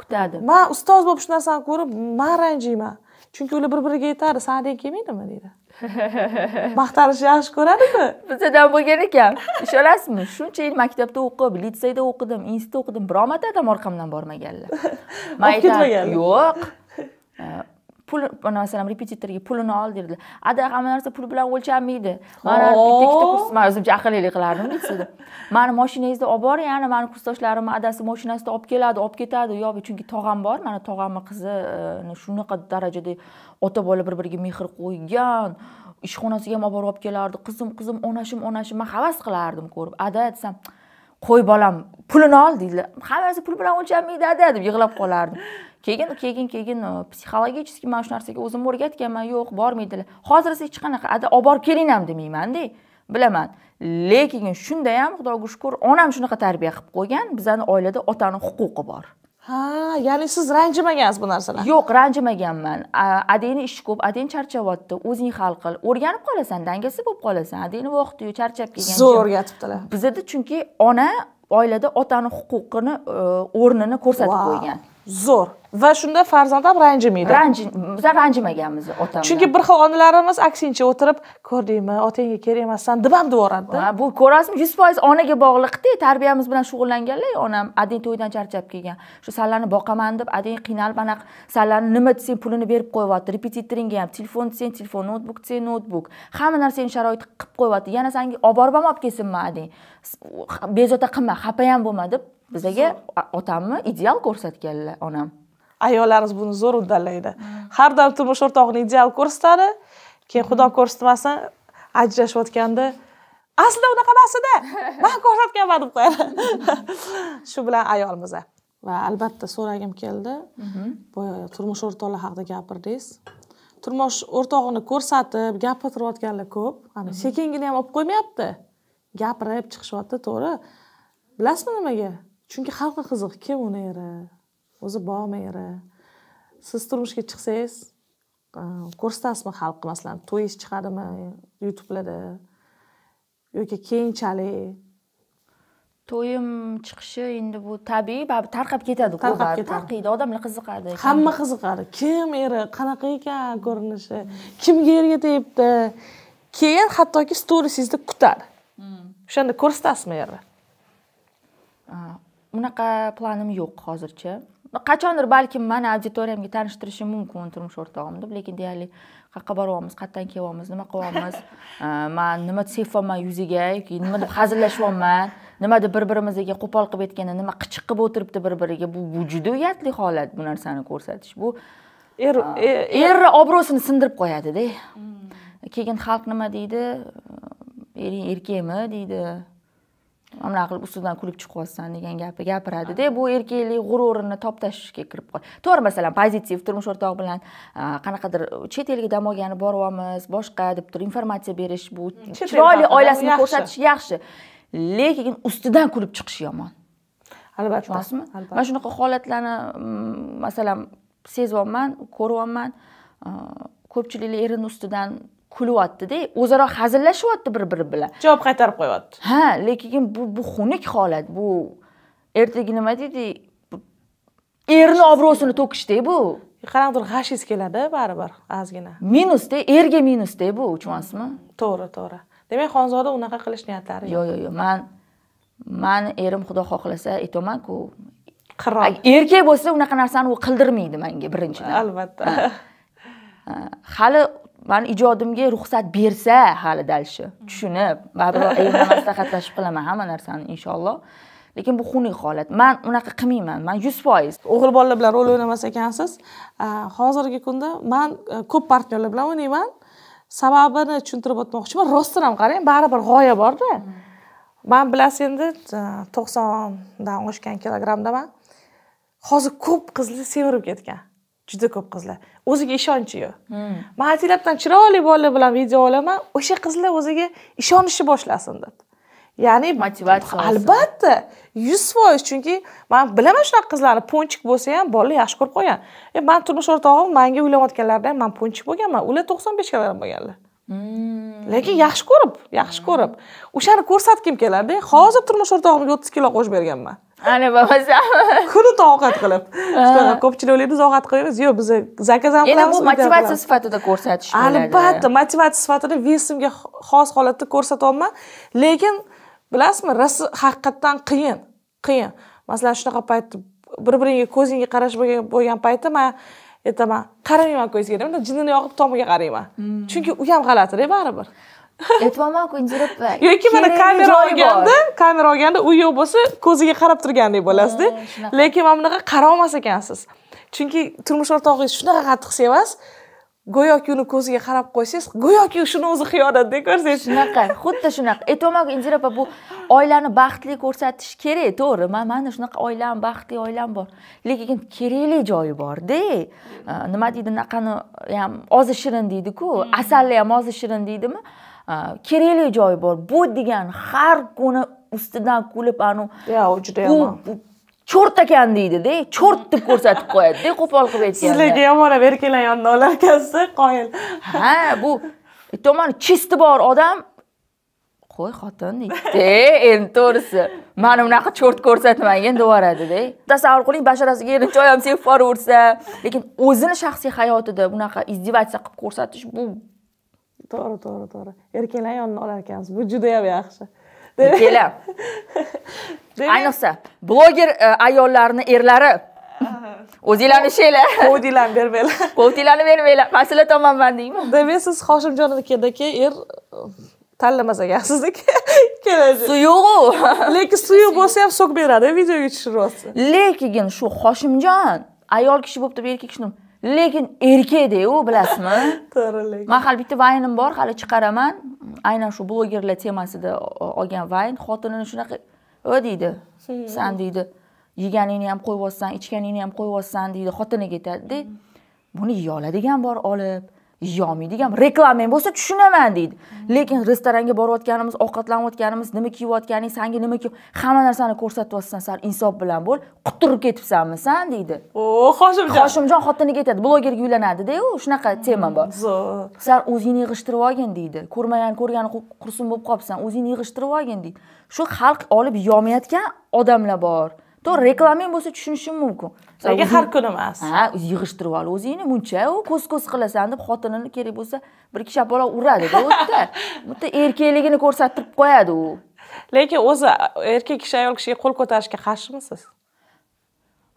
kutadi man ustoz bo'lib shu narsani ko'rib man ranjiyman chunki ular bir biriga aytadi sandek kelmaydimi deydi [laughs] maqtanishni yaxshi ko'radiku bizadan bo'lgan ekan ishonasizmi shuncha yil maktabda o'qib litseyda o'qidim institutda o'qidim biror marta ham orqamdan bormaganlar [laughs] man aytaman yo'q [laughs] pul masalan repetitorga pulini ol derdilar ada hamma narsa pul bilan o'lchanmaydi mana bitta oh! ikkita man o'zimcha aqllilik qilardim desa mani moshinangizni olib boring ana mani kursdoshlarimni adasi moshinasida olib keladi olib ketadi yo'q chunki tog'am bor mani tog'amni qizini shunaqa darajada ota bola bir biriga mehr qo'ygan ishxonasiga ham olib borib olib kelardi qizim qizim onashim onashim man havas qilardim ko'rib ada desam qo'y bolam pulini ol deydilar hamma narsa pul bilan o'lchanmaydi ada deb yig'lab qolardim keyin keyin keyin e, psixologически mana shu narsaga o'zimni o'rgatganman yo'q bormaydilar hozir siz hech qanaqa olib borib ham demaymanda bilaman lekin shunda ham xudoga shukur onam shunaqa tarbiya qilib qo'ygan bizani oilada otani huquqi bor ha ya'ni siz ranjimagansiz bu narsadan yo'q ranjimaganman adangni ishi ko'p adang charchayapti o'zing hal qil o'rganib qolasan dangasa bo'lib qolasan adangni vaqtiyu charchab kelgan zo'r o'rgatibdilar bizada chunki ona oilada otani huquqini e, o'rnini ko'rsatib qo'ygan zo'r va shunda farzand ham ranjimaydi ranji biza ranjimaganmiz otam chunki bir xil onalarimiz aksincha o'tirib ko'rdingmi otangga kerak emassan deb ham deyoradida bu ko'rasizmi yuz foiz onaga bog'liqda tarbiyamiz bilan shug'ullanganlar onam adin to'ydan charchab kelgan shu sanlarni boqaman deb adin qiynalib anaqa sanlarni nima desang pulini berib qo'yyapti repetitoringga ham telefon desang telefon noutbuk desang noutbuk hamma narsani sharoit qilib qo'yyapti yana sanga olib borib ham olib kelsinmi ading bezovta qilma xafa ham bo'lma deb bizaga otamni ideal ko'rsatganlar onam ayollarimiz buni zo'r uddalaydi mm. har doim turmush o'rtog'ini ideal ko'rsatadi keyin xudo mm-hmm. ko'rsatmasin ajrashayotganda aslida unaqa emasida man ko'rsatganman deb qo'yadi [laughs] shu bilan ayolmiz va albatta so'ragim keldi mm-hmm. turmush o'rtoqlar haqida gapirdingiz turmush o'rtog'ini ko'rsatib gapirtirayotganlar ko'p mm-hmm. sekingina ham olib qo'ymayapti gapirib chiqishyapti to'g'ri bilasizmi nimaga chunki xalqqa qiziq kim uni eri o'zi bog' siz turmushga chiqsangiz e, ko'rsatasizmi xalqqa masalan to'yingiz chiqadimi youtubelarda yoki keyinchalik to'yim chiqishi endi bu tabiiy baribir tarqab ketadi tarqab ketadi tarqaydi odamlar qiziqadi hamma qiziqadi kim eri qanaqa ekan ko'rinishi kimga yerga tegibdi keyin hattoki sizni kutadi o'shanda ko'rsatasizmi erni unaqa planim yo'q hozircha qachondir balkim mani auditoriyamga tanishtirishim mumkin turmush o'rtog'imni lekin deyarli qayerqa boryapmiz qayerdan kelyapmiz nima qilyapmiz [laughs] man nima sezyapman yuziga yoki nima deb hazillashyapman nima deb bir birimizga qo'pol qilib aytganda nima qichiq qilib o'tiribdi bir biriga bu bu juda uyatli holat bu narsani ko'rsatish bu er, er, er erni obro'sini sindirib qo'yadida hmm. keyin xalq nima deydi ering erkakmi deydi anaqa qilib ustidan kulib chiqyapsan degan gapi gapiradida bu erkaklik g'ururini toptashga kirib qoladi to'g'ri masalan pozitiv turmush o'rtoq bilan qanaqadir chet elga dam olgani boryapmiz boshqa deb turib informatsiya berish bu chiroyli oilasini ko'rsatish yaxshi lekin ustidan kulib chiqish yomon albatta tushunyapsizmi mana shunaqa holatlarni mm, masalan sezyapman ko'ryapman ko'pchilik erini ustidan kulyaptida o'zaro hazillashyapti bir biri bilan javob qaytarib qo'yyapti ha lekin bu bu xunuk holat bu ertaga nima deydi erni obro'sini to'kishda bu qanaqadir g'ashingiz keladi baribir ozgina minusda erga minusda bu tushunyapsizmi to'g'ri to'g'ri demak xonzoda unaqa qilish niyatlari yo'q yo'q yo'q man mani erim xudo xohlasa aytyapmanku qirol erkak bo'lsa unaqa narsani u qildirmaydi menga birinchidan albatta hali mani ijodimga ruxsat bersa hali dalshi tushunib baribir endi [laughs] maslahatlashib qilaman hamma narsani inshaalloh lekin bu xunuk holat man unaqa qilmayman man yuz foiz o'g'il bolalar bilan rol o'ynamas ekansiz hozirgi kunda man e, ko'p partnyorlar bilan o'ynayman sababini tushuntirib o'tmoqchiman rostdan ham qarang baribir g'oya borda man bilasiz endi e, to'qsondan oshgan kilogrammdaman hozir ko'p qizlar semirib ketgan juda ko'p qizlar o'ziga ishonchi yo'q hmm. man ataylabdan chiroyli bolalar bilan video olaman o'sha qizlar o'ziga ishonishni boshlasin deb ya'ni motivatsiya albatta yuz foiz chunki man bilaman shunaqa qizlarni ponchik bo'lsa ham bolalar yaxshi ko'rib qolgan e, man turmush o'rtog'im manga uylanayotganlarida ham man ponchik bo'lganman ular to'qson beshga bo'lganlar hmm. lekin yaxshi ko'rib yaxshi ko'rib o'shani ko'rsatgim keladida hozir turmush o'rtog'imga o'ttiz kilo qo'shib berganman ana bo'lmasam [laughs] kuni toqat qilib shunaqa [laughs] ko'pchilik o'ylaydi biz ovqat qilmaymiz yo'q biz zakazam qilamiz endi bu motivatsiya sifatida ko'rsatish albatta motivatsiya sifatida vesimga xos holatda ko'rsatyapman lekin bilasizmi rosa haqiqatdan qiyin qiyin masalan shunaqa paytda bir biringga ko'zingga qarash bo'lgan paytda man aytaman qaramayman ko'zga deb jinnini yoqib tomiga qarayman hmm. chunki u ham g'alatida baribir aytvomanku interruptda yoki mana kamera olganda kamera olganda u yo'q bo'lsa ko'ziga qarab turgandek bo'lasizda lekin mana bunaqa qaraolmas ekansiz chunki turmush o'rtog'ingiz shunaqa qattiq sevasiz go'yoki uni ko'ziga qarab qo'ysangiz go'yoki shuni o'zi xiyonatdek ko'rsangiz shunaqa xuddi shunaqa aytyapmanku indira opa bu oilani baxtli ko'rsatish kerak to'g'ri man mana shunaqa oilam baxtli oilam bor lekin kerakli joyi borda nima deydi anaqani ham ozi shirin deydiku hmm. asalni ham ozi shirin deydimi kerakli joyi bor bu degan har kuni ustidan kulib anavi juda yomon cho'rt ekan deydida cho'rt deb ko'rsatib qo'yadida qo'pol qilib aytganda sizlarga yomonlab yonida olar ekansiz qoyil ha bu tomoni chisti bor odam qo'y xotin ikkita endi to'g'risi mani unaqa cho'rt ko'rsatmagin devoradida tasavvur qiling basharasiga choy ham sepib yuborsa lekin o'zini shaxsiy hayotida bunaqa izdevательство qilib ko'rsatish bu to'g'ri to'g'ri to'g'ri erkaklar yonini olar ekanmiz bu ham yaxshi erkaklar [laughs] ayniqsa bloger e, ayollarni erlari o'zinglarni ishinglar qovdinglarni [laughs] bermanglar qovdinglarni [laughs] bermanglar masala tomonman deymi demak siz hoshimjon er tanlamas agar sizniki kelajak suyuqu lekin suyuq bo'lsa ham so'k beradi videoga tushiryapsiz lekin shu hoshimjon ayol kishi bo'lib turib erkak kishini lekin erkakda u bilasizmi [laughs] to'g'ri lekin man hali bitta vaynim bor hali chiqaraman aynan shu blogerlar temasida olgan vayn xotinini shunaqa o deydi san deydi yeganingni ham qo'yib yuborsan ichganingni ham qo'yib yuborsan deydi xotiniga aytadida buni yeya oladigan bor olib yomaydi ham reklamang bo'lsa tushunaman deydi lekin restoranga borayotganimiz ovqatlanayotganimiz nima kiyayotganing sanga nima kiy hamma narsani ko'rsatyapsan san insof bilan bo'l quturib ketibsanmi san deydi o hoshimjon hoshimjon xotiniga aytadi blogerga uylanadida u shunaqa tema bor san o'zingni yig'ishtirib olgin deydi ko'rmagan ko'rgani qursin bo'lib qolibsan o'zingni yig'ishtirib olgin deydi shu xalq olib yomayotgan odamlar bor to'g'ri reklamang bo'lsa tushunishim mumkin lekin har kuni emas ha yig'ishtirib ol o'zingni muncha u ko'z ko'z qilasan deb xotinini kerak bo'lsa bir ikki shapaloq uradida o'tda [laughs] bitta erkakligini ko'rsattirib qo'yadi u lekin o'zi erkak kishi ayol kishiga qo'l ko'tarishga qarshimisiz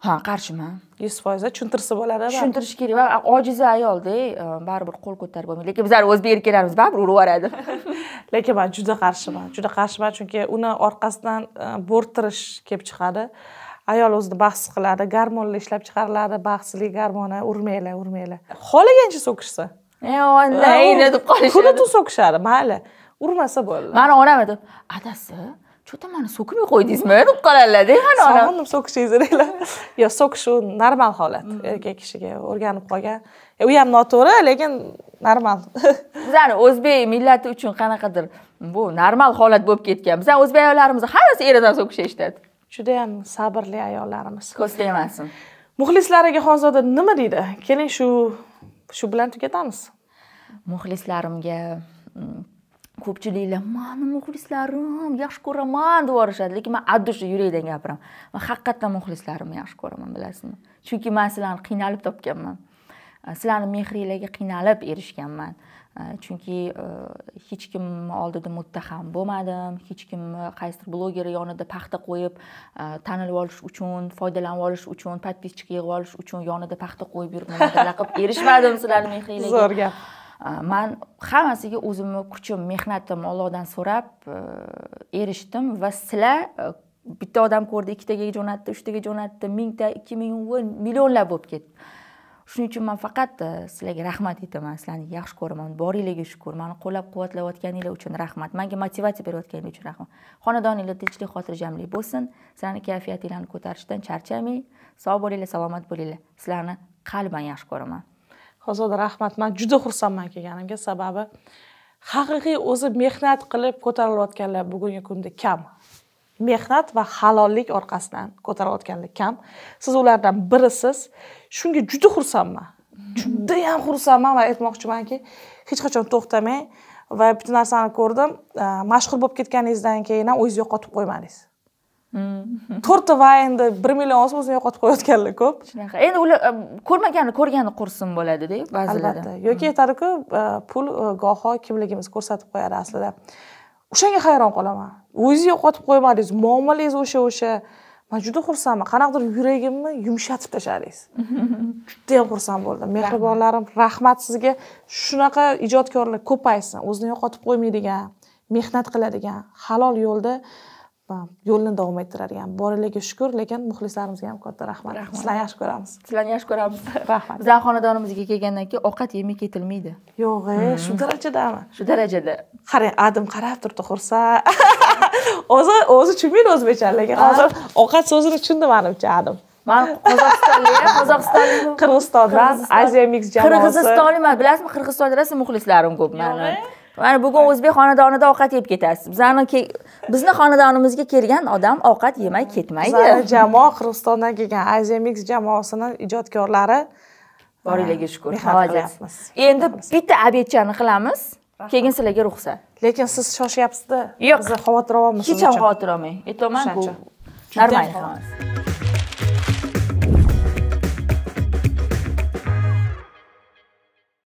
ha qarshiman yuz foizda tushuntirsa bo'ladi tushuntirish kerak va ojiza ayolda e, baribir qo'l ko'tarib bo'lmaydi lekin bizlar o'zbek erkaklarimiz baribir yuboradi. [laughs] lekin man juda qarshiman juda qarshiman chunki uni orqasidan e, bo'rttirish kelib chiqadi ayol o'zini baxtsiz qiladi garmonlar ishlab chiqariladi baxtsizlik garmoni urmanglar urmanglar xohlagancha so'kishsa e, deb qolishadi kuni tun so'kishadi mayli urmasa bo'ldi mani onam aytib adasi shu mani so'kmay qo'ydingizmi e, deb qoladilarda hani onam sog'indim so'kishingizni deydilar yo'q u normal holat mm. erkak kishiga o'rganib qolgan e, u ham noto'g'ri lekin normal [laughs] bizani o'zbek millati uchun qanaqadir bu normal holat bo'lib ketgan bizani o'zbek ayollarimizni hammasi eridan so'kishga eshitadi judayam sabrli ayollarimiz ko'zlaymansin muxlislariga xonzoda nima deydi keling shu shu bilan tugatamiz muxlislarimga mm, ko'pchiliklar mani muxlislarim yaxshi ko'raman deb yuborishadi lekin man от души yurakdan gapiraman man haqiqatdan muxlislarimni yaxshi ko'raman bilasizmi chunki man sizlarni qiynalib topganman sizlarni mehringlarga qiynalib erishganman chunki э, э, hech kim oldida muttaham bo'lmadim hech kim э, qaysidir bloger yonida paxta qo'yib tanilib olish uchun foydalanib olish uchun подписчик yig'ib olish uchun yonida paxta qo'yib yurib qilib erishmadim sizlarni mehringlarga zo'r gap man hammasiga o'zimni kuchim mehnatim ollohdan so'rab erishdim va sizlar bitta odam ko'rdi ikkitaga jo'natdi uchtaga jo'natdi mingta ikki ming o'n millionlab bo'lib ketdi shuning uchun man faqat e, sizlarga rahmat aytaman sizlarni yaxshi ko'raman boringlarga shukur mani qo'llab quvvatlayotganinglar uchun rahmat manga motivatsiya berayotganinglar uchun rahmat xonadoninglar tinchlik xotirjamlik bo'lsin sizlarni kayfiyatinglarni ko'tarishdan charchamang sog' bo'linglar salomat bo'linglar sizlarni qalban yaxshi ko'raman hozoda rahmat man juda xursandman kelganimga sababi haqiqiy o'zi mehnat qilib ko'tarilayotganlar bugungi kunda kam mehnat va halollik orqasidan ko'tarayotganlik kam siz ulardan birisiz shunga juda xursandman judayam xursandman va aytmoqchimanki hech qachon to'xtamang va butun narsani ko'rdim e, mashhur bo'lib ketganingizdan keyin ham o'zingizni yo'qotib qo'ymadingiz hmm. to'rtta vaynni bir million olsa o'zini yo'qotib qo'yayotganlar ko'p shunaqa endi ular e, ko'rmaganni ko'rgani qursin bo'ladida ba'zilarda albatta yoki hmm. aytadiku e, pul goho kimligimizni ko'rsatib qo'yadi aslida o'shanga hayron qolaman o'zingiz yo'qotib qo'ymadingiz muomalangiz o'sha o'sha man juda xursandman qanaqadir yuragimni yumshatib tashladingiz judayam xursand bo'ldim mehribonlarim rahmat sizga shunaqa ijodkorlar ko'paysin o'zini yo'qotib qo'ymaydigan mehnat qiladigan halol yo'lda yo'lni davom ettiradigan borligiga shukur lekin muxlislarimizga ham katta rahmat sizlarni yaxshi ko'ramiz sizlarni yaxshi ko'ramiz rahmat bizani xonadonimizga kelgandan keyin ovqat yemay ketilmaydi yo'q e hmm. shu darajadami shu darajada qarang adim qarab turibdi xursand [laughs] o'zi o'zi tushunmaydi o'zbekchani lekin hozir ovqat so'zini tushundi manimcha adim man qozog'istonlik [laughs] qozog'istonlik qirg'izistondan aziya mix jamoasi qirg'izistonlikman bilasizmi qirg'izistonda rosa muxlislarim ko'p e. mani mana bugun o'zbek xonadonida ovqat yeb ketasiz bizani bizni xonadonimizga kelgan odam ovqat yemay ketmaydi bizani jamoa qirg'izistondan kelgan asia mix jamoasini ijodkorlari boringlarga shukur qilyapmiz endi bitta obedchani qilamiz keyin sizlarga ruxsat lekin siz shoshyapsizda yo'q biz xavotir olyapmiz hech ham xavotir olmang aytyapman bu нормально